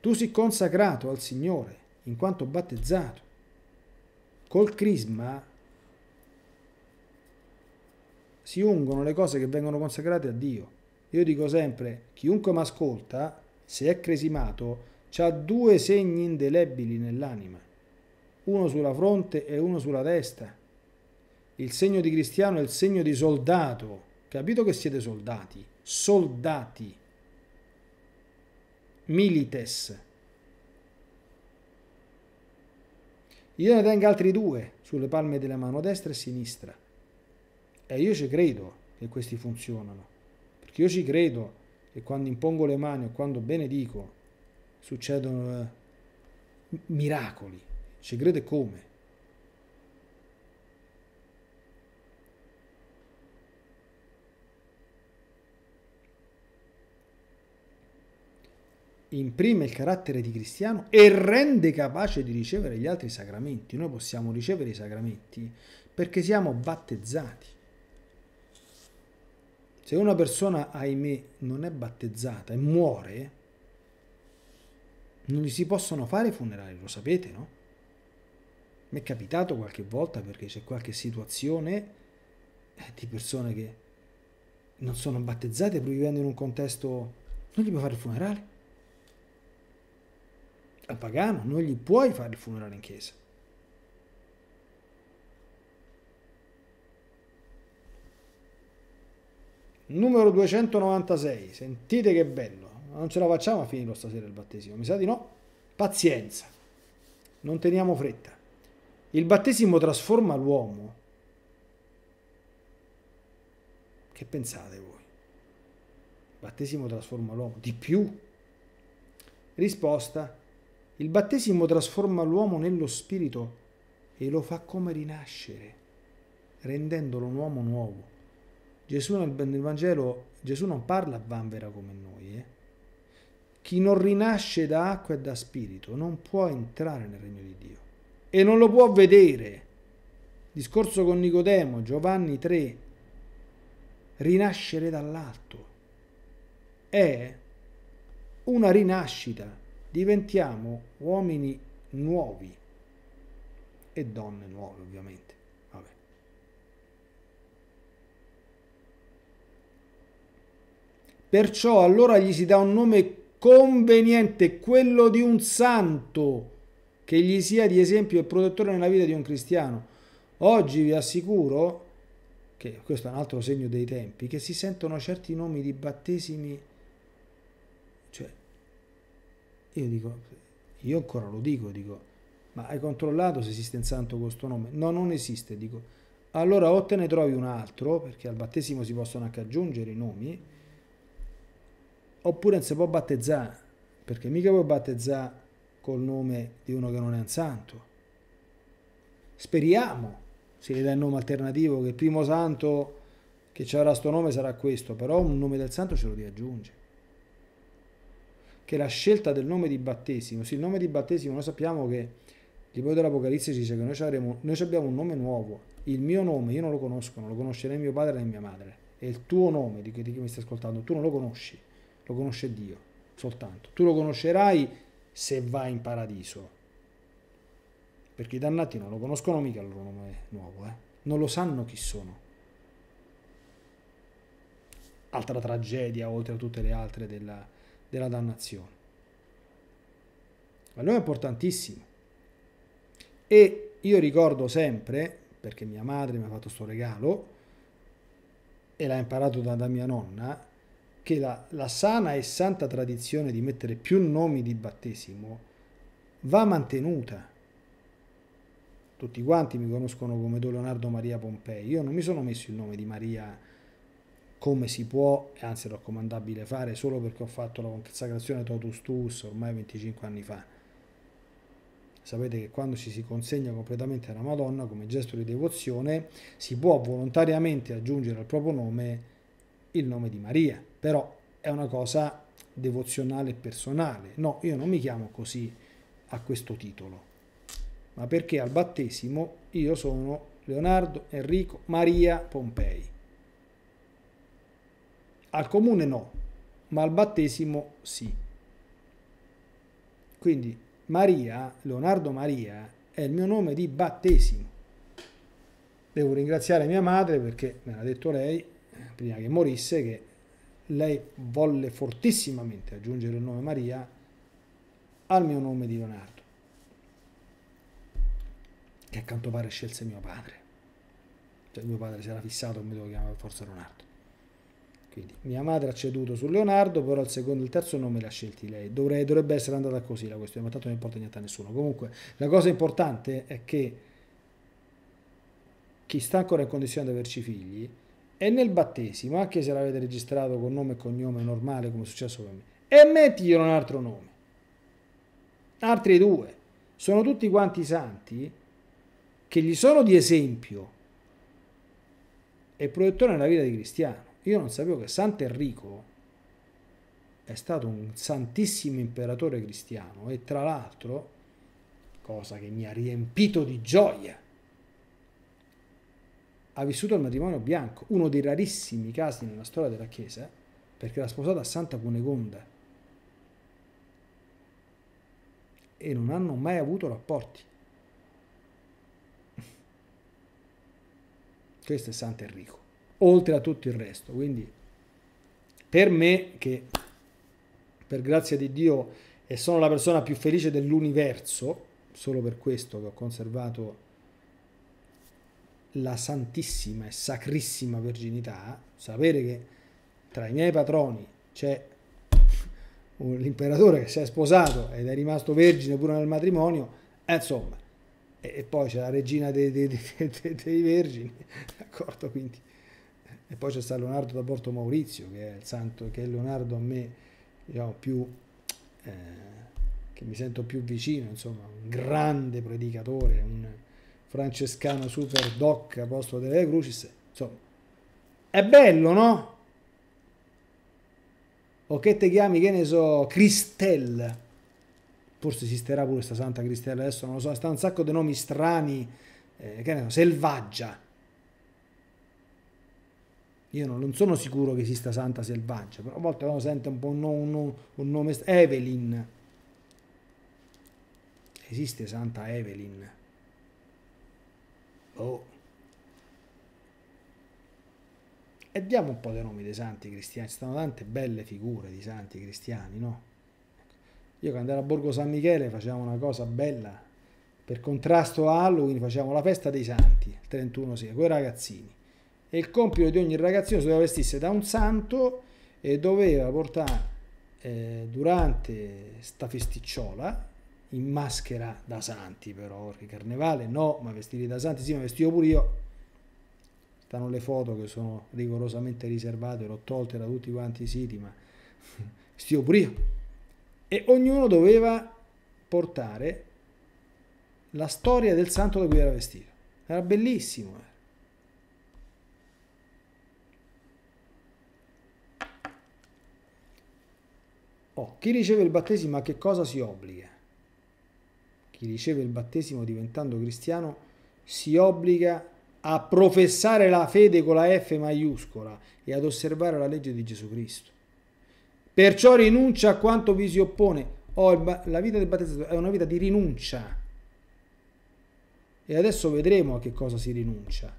Tu sei consacrato al Signore in quanto battezzato. Col crisma si ungono le cose che vengono consacrate a Dio. Io dico sempre, chiunque mi ascolta, se è cresimato, ha due segni indelebili nell'anima, uno sulla fronte e uno sulla testa. Il segno di cristiano è il segno di soldato. Capito che siete soldati? Soldati. Milites. Io ne tengo altri due sulle palme della mano destra e sinistra. E io ci credo che questi funzionano che io ci credo che quando impongo le mani o quando benedico succedono eh, miracoli. Ci crede come? imprime il carattere di cristiano e rende capace di ricevere gli altri sacramenti. Noi possiamo ricevere i sacramenti perché siamo battezzati. Se una persona, ahimè, non è battezzata e muore, non gli si possono fare funerali, lo sapete, no? Mi è capitato qualche volta perché c'è qualche situazione eh, di persone che non sono battezzate pur vivendo in un contesto non gli puoi fare il funerale al pagano non gli puoi fare il funerale in chiesa numero 296. Sentite che bello. Non ce la facciamo a finire stasera il battesimo. Mi sa di no. Pazienza. Non teniamo fretta. Il battesimo trasforma l'uomo. Che pensate voi? Il battesimo trasforma l'uomo di più? Risposta. Il battesimo trasforma l'uomo nello spirito e lo fa come rinascere, rendendolo un uomo nuovo. Gesù nel Vangelo, Gesù non parla a vanvera come noi. Eh? Chi non rinasce da acqua e da spirito non può entrare nel regno di Dio e non lo può vedere. Discorso con Nicodemo, Giovanni 3, rinascere dall'alto è una rinascita, diventiamo uomini nuovi e donne nuove ovviamente. Perciò allora gli si dà un nome conveniente, quello di un santo, che gli sia di esempio e protettore nella vita di un cristiano. Oggi vi assicuro, che questo è un altro segno dei tempi, che si sentono certi nomi di battesimi, cioè, io dico, io ancora lo dico, dico, ma hai controllato se esiste un santo con questo nome? No, non esiste, dico. Allora o te ne trovi un altro, perché al battesimo si possono anche aggiungere i nomi, oppure non si può battezzare, perché mica può battezzare col nome di uno che non è un santo. Speriamo, se gli dà il nome alternativo, che il primo santo che ci avrà sto nome sarà questo, però un nome del santo ce lo riaggiunge. Che la scelta del nome di battesimo, sì, il nome di battesimo noi sappiamo che il libro dell'Apocalisse dice che noi, avremo, noi abbiamo un nome nuovo, il mio nome io non lo conosco, non lo conosce né mio padre né mia madre, è il tuo nome di chi mi stai ascoltando, tu non lo conosci lo conosce Dio soltanto. Tu lo conoscerai se vai in paradiso. Perché i dannati non lo conoscono mica il loro nome nuovo, eh? non lo sanno chi sono. Altra tragedia, oltre a tutte le altre, della, della dannazione. Allora è importantissimo. E io ricordo sempre, perché mia madre mi ha fatto questo regalo, e l'ha imparato da, da mia nonna, che la, la sana e santa tradizione di mettere più nomi di battesimo va mantenuta. Tutti quanti mi conoscono come Don Leonardo Maria Pompei. Io non mi sono messo il nome di Maria come si può, e anzi è raccomandabile fare, solo perché ho fatto la consacrazione Totus Tus ormai 25 anni fa. Sapete che quando ci si consegna completamente alla Madonna come gesto di devozione, si può volontariamente aggiungere al proprio nome il nome di Maria però è una cosa devozionale e personale. No, io non mi chiamo così a questo titolo, ma perché al battesimo io sono Leonardo Enrico Maria Pompei. Al comune no, ma al battesimo sì. Quindi Maria, Leonardo Maria, è il mio nome di battesimo. Devo ringraziare mia madre perché me l'ha detto lei, eh, prima che morisse, che lei volle fortissimamente aggiungere il nome Maria al mio nome di Leonardo, che a quanto pare scelse mio padre. Cioè mio padre si era fissato e mi dovevo chiamare forse Leonardo. Quindi mia madre ha ceduto su Leonardo, però il secondo e il terzo nome li ha scelti lei. Dovrei, dovrebbe essere andata così la questione, ma tanto non importa niente a nessuno. Comunque, la cosa importante è che chi sta ancora in condizione di averci figli e nel battesimo, anche se l'avete registrato con nome e cognome normale come è successo per me, e mettigli un altro nome. Altri due. Sono tutti quanti santi che gli sono di esempio e protettore nella vita di cristiano. Io non sapevo che Sant'Enrico è stato un santissimo imperatore cristiano e tra l'altro, cosa che mi ha riempito di gioia, ha vissuto il matrimonio bianco, uno dei rarissimi casi nella storia della Chiesa, perché era sposata a Santa Cunegonda e non hanno mai avuto rapporti. [laughs] Questo è Santo Enrico, oltre a tutto il resto. Quindi, per me, che per grazia di Dio e sono la persona più felice dell'universo, solo per questo che ho conservato la santissima e sacrissima verginità, sapere che tra i miei patroni c'è l'imperatore che si è sposato ed è rimasto vergine pure nel matrimonio, eh, insomma, e, poi c'è la regina dei, dei, dei, dei vergini, [laughs] d'accordo? Quindi, e poi c'è San Leonardo da Porto Maurizio, che è il santo, che è Leonardo a me, diciamo, più, eh, che mi sento più vicino, insomma, un grande predicatore, un Francescano Super Doc, Apostolo delle Crucis, insomma, è bello, no? O che ti chiami, che ne so, Cristel, forse esisterà pure questa santa Cristella, adesso non lo so, sta un sacco di nomi strani, eh, che ne so, Selvaggia, io non, non, sono sicuro che esista Santa Selvaggia, però a volte uno sente un po' un, un, un nome... Evelyn. Esiste Santa Evelyn. Oh. E diamo un po' dei nomi dei santi cristiani, ci sono tante belle figure di santi cristiani, no? Io quando ero a Borgo San Michele facevamo una cosa bella, per contrasto a Halloween facevamo la festa dei santi, il 31 sera, con i ragazzini. E il compito di ogni ragazzino si doveva vestisse da un santo e doveva portare eh, durante sta festicciola in maschera da santi però, perché carnevale no, ma vestiti da santi sì, ma vestito pure io. Stanno le foto che sono rigorosamente riservate, l'ho tolte da tutti quanti i siti, ma [laughs] vestito pure io. E ognuno doveva portare la storia del santo da cui era vestito. Era bellissimo. Eh. Oh, chi riceve il battesimo a che cosa si obbliga? chi riceve il battesimo diventando cristiano si obbliga a professare la fede con la F maiuscola e ad osservare la legge di Gesù Cristo. Perciò rinuncia a quanto vi si oppone. Oh, la vita del battesimo è una vita di rinuncia. E adesso vedremo a che cosa si rinuncia.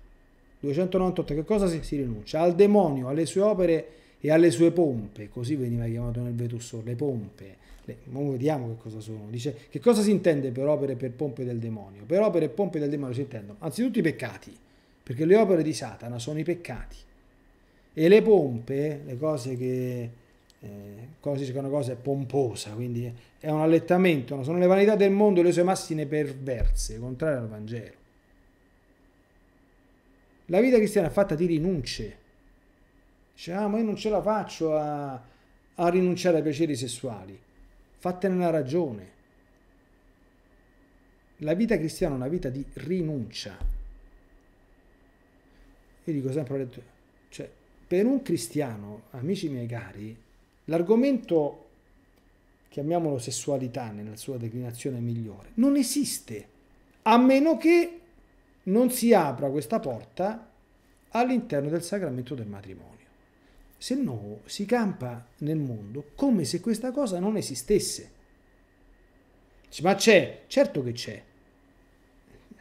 298, che cosa si, si rinuncia? Al demonio, alle sue opere e alle sue pompe, così veniva chiamato nel Vetusso, le pompe. Le, vediamo che cosa sono. Dice che cosa si intende per opere e per pompe del demonio. Per opere e pompe del demonio si intendono anzitutto i peccati, perché le opere di Satana sono i peccati. E le pompe, le cose che eh, come si dice una cosa è pomposa, quindi è un allettamento, sono le vanità del mondo e le sue massime perverse, contrarie al Vangelo. La vita cristiana è fatta di rinunce, Dice, ah, ma io non ce la faccio a, a rinunciare ai piaceri sessuali. Fattene una ragione. La vita cristiana è una vita di rinuncia. Io dico sempre, cioè, per un cristiano, amici miei cari, l'argomento, chiamiamolo sessualità nella sua declinazione migliore, non esiste, a meno che non si apra questa porta all'interno del sacramento del matrimonio se no si campa nel mondo come se questa cosa non esistesse. Ma c'è, certo che c'è,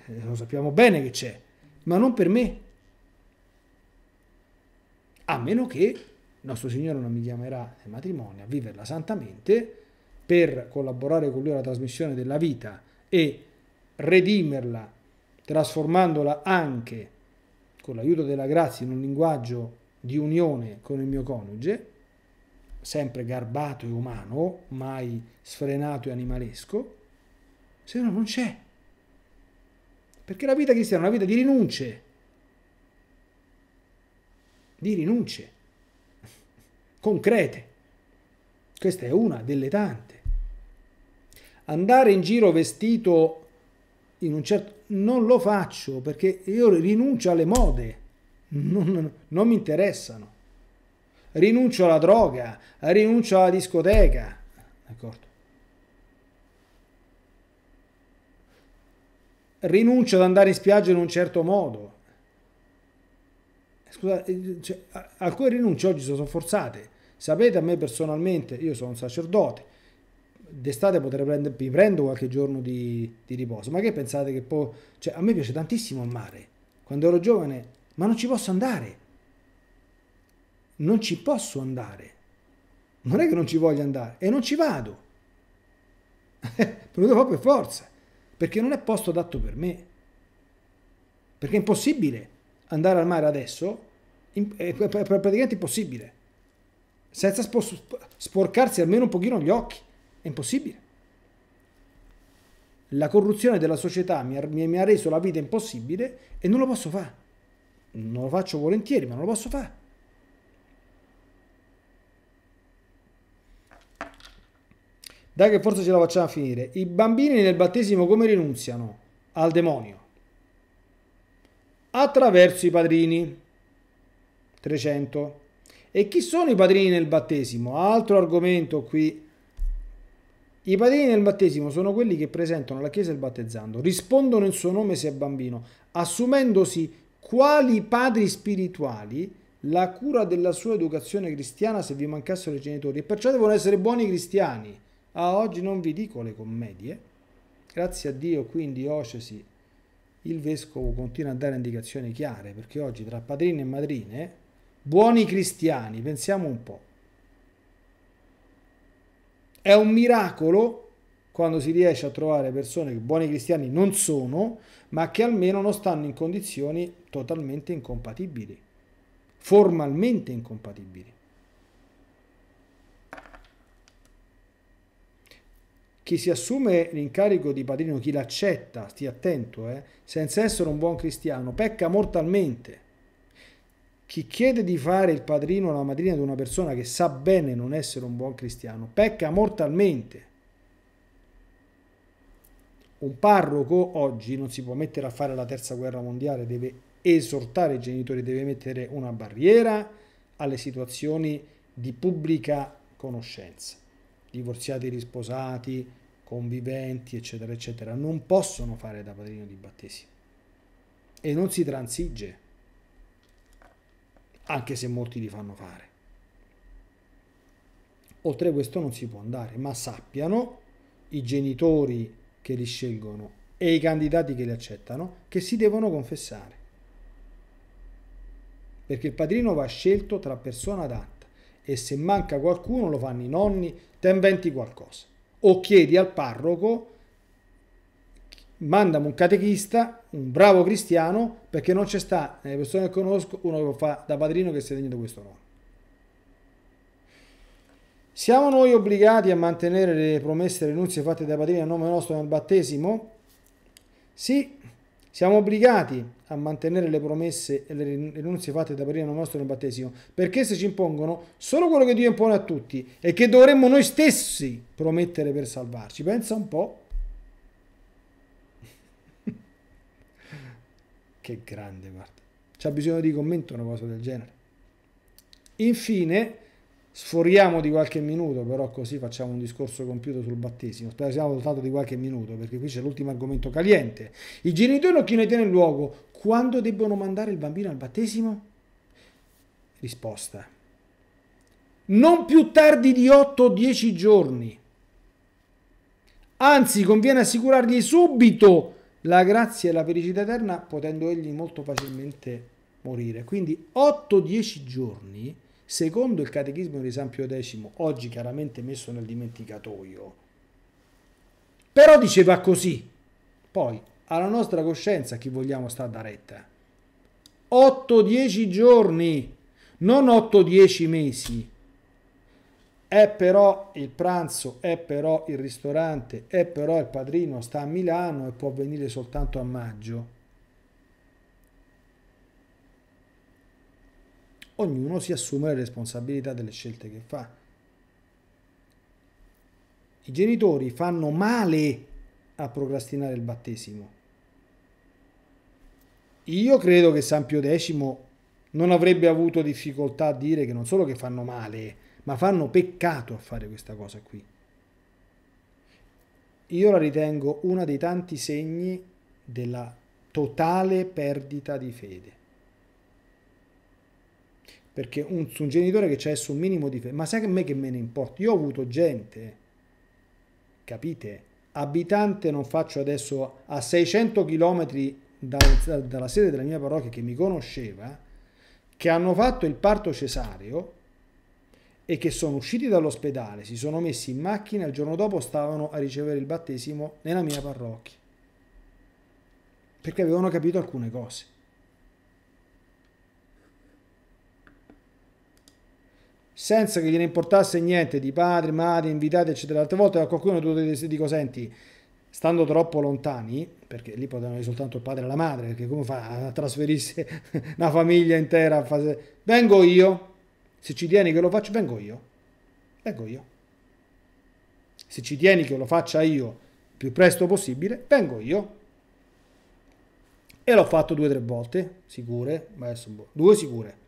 eh, lo sappiamo bene che c'è, ma non per me. A meno che nostro Signore non mi chiamerà nel matrimonio a viverla santamente per collaborare con Lui alla trasmissione della vita e redimerla, trasformandola anche con l'aiuto della grazia in un linguaggio di unione con il mio coniuge, sempre garbato e umano, mai sfrenato e animalesco, se no non c'è. Perché la vita cristiana è una vita di rinunce, di rinunce [laughs] concrete. Questa è una delle tante. Andare in giro vestito in un certo... non lo faccio perché io rinuncio alle mode non, non mi interessano. Rinuncio alla droga, rinuncio alla discoteca. D'accordo? Rinuncio ad andare in spiaggia in un certo modo. Eh, Scusate, eh, cioè, alcune rinunce oggi sono forzate. Sapete, a me personalmente, io sono un sacerdote, d'estate potrei prendere, mi prendo qualche giorno di, di riposo, ma che pensate che può... Cioè, a me piace tantissimo il mare. Quando ero giovane ma non ci posso andare. Non ci posso andare. Non è che non ci voglio andare, e non ci vado. [laughs] Venuto proprio per forza, perché non è posto adatto per me. Perché è impossibile andare al mare adesso, è praticamente impossibile. Senza sporcarsi almeno un pochino gli occhi, è impossibile. La corruzione della società mi ha, mi ha reso la vita impossibile e non lo posso fare non lo faccio volentieri, ma non lo posso fare. Dai che forse ce la facciamo a finire. I bambini nel battesimo come rinunziano? Al demonio. Attraverso i padrini. 300. E chi sono i padrini nel battesimo? Altro argomento qui. I padrini nel battesimo sono quelli che presentano la Chiesa il battezzando, rispondono in suo nome se è bambino, assumendosi quali padri spirituali la cura della sua educazione cristiana se vi mancassero i genitori? E perciò devono essere buoni cristiani. Ah, oggi non vi dico le commedie. Grazie a Dio, qui in diocesi il vescovo continua a dare indicazioni chiare, perché oggi tra padrine e madrine, buoni cristiani, pensiamo un po'. È un miracolo quando si riesce a trovare persone che buoni cristiani non sono, ma che almeno non stanno in condizioni totalmente incompatibili, formalmente incompatibili. Chi si assume l'incarico di padrino, chi l'accetta, stia attento, eh, senza essere un buon cristiano, pecca mortalmente. Chi chiede di fare il padrino o la madrina di una persona che sa bene non essere un buon cristiano, pecca mortalmente un parroco oggi non si può mettere a fare la terza guerra mondiale, deve esortare i genitori, deve mettere una barriera alle situazioni di pubblica conoscenza, divorziati, risposati, conviventi, eccetera, eccetera, non possono fare da padrino di battesimo e non si transige, anche se molti li fanno fare. Oltre a questo non si può andare, ma sappiano i genitori che li scelgono e i candidati che li accettano che si devono confessare. Perché il padrino va scelto tra persona adatta e se manca qualcuno lo fanno i nonni, te inventi qualcosa. O chiedi al parroco, mandami un catechista, un bravo cristiano, perché non c'è sta nelle eh, persone che conosco uno che fa da padrino che sia degno di questo nome. Siamo noi obbligati a mantenere le promesse e le rinunzie fatte dai padrini a nome nostro nel battesimo? Sì, siamo obbligati a mantenere le promesse e le rinunzie fatte da nome nostro nel battesimo, perché se ci impongono solo quello che Dio impone a tutti e che dovremmo noi stessi promettere per salvarci. Pensa un po'. [laughs] che grande, guarda. C'ha bisogno di commento una cosa del genere. Infine, Sforiamo di qualche minuto, però così facciamo un discorso compiuto sul battesimo. Spero siamo dotati di qualche minuto, perché qui c'è l'ultimo argomento caliente. I genitori non chi ne tiene il luogo, quando debbono mandare il bambino al battesimo? Risposta. Non più tardi di 8-10 giorni. Anzi, conviene assicurargli subito la grazia e la felicità eterna, potendo egli molto facilmente morire. Quindi 8-10 giorni Secondo il Catechismo di San Pio X, oggi chiaramente messo nel dimenticatoio, però diceva così. Poi, alla nostra coscienza chi vogliamo sta da retta. 8-10 giorni, non 8-10 mesi. È però il pranzo, è però il ristorante, è però il padrino sta a Milano e può venire soltanto a maggio. ognuno si assume le responsabilità delle scelte che fa. I genitori fanno male a procrastinare il battesimo. Io credo che San Pio X non avrebbe avuto difficoltà a dire che non solo che fanno male, ma fanno peccato a fare questa cosa qui. Io la ritengo uno dei tanti segni della totale perdita di fede perché un, un genitore che c'è su un minimo di fede, ma sai a me che me ne importa? Io ho avuto gente, capite? Abitante non faccio adesso a 600 km da, da, dalla sede della mia parrocchia che mi conosceva, che hanno fatto il parto cesareo e che sono usciti dall'ospedale, si sono messi in macchina e il giorno dopo stavano a ricevere il battesimo nella mia parrocchia. Perché avevano capito alcune cose. senza che gliene importasse niente di padre, madre, invitati, eccetera. Altre volte a qualcuno tu dico, senti, stando troppo lontani, perché lì potevano essere soltanto il padre e la madre, perché come fa a trasferirsi [laughs] una famiglia intera? A Fase... Vengo io, se ci tieni che lo faccio, vengo io. Vengo io. Se ci tieni che lo faccia io più presto possibile, vengo io. E l'ho fatto due o tre volte, sicure, ma adesso boh, due sicure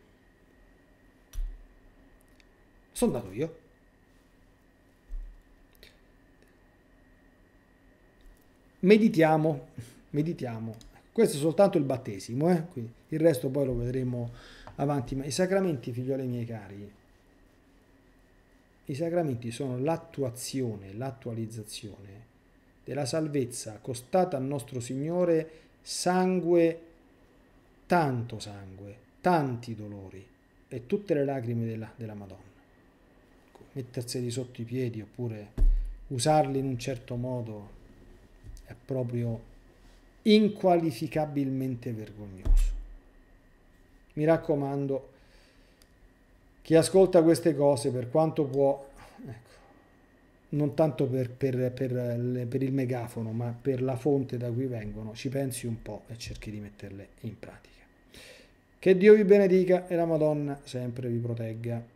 sono andato io. Meditiamo, meditiamo. Questo è soltanto il battesimo, eh? Quindi il resto poi lo vedremo avanti. Ma i sacramenti, figlioli miei cari, i sacramenti sono l'attuazione, l'attualizzazione della salvezza costata al nostro Signore sangue, tanto sangue, tanti dolori e tutte le lacrime della, della Madonna metterseli sotto i piedi oppure usarli in un certo modo è proprio inqualificabilmente vergognoso. Mi raccomando, chi ascolta queste cose per quanto può, ecco, non tanto per, per, per, per il megafono, ma per la fonte da cui vengono, ci pensi un po' e cerchi di metterle in pratica. Che Dio vi benedica e la Madonna sempre vi protegga.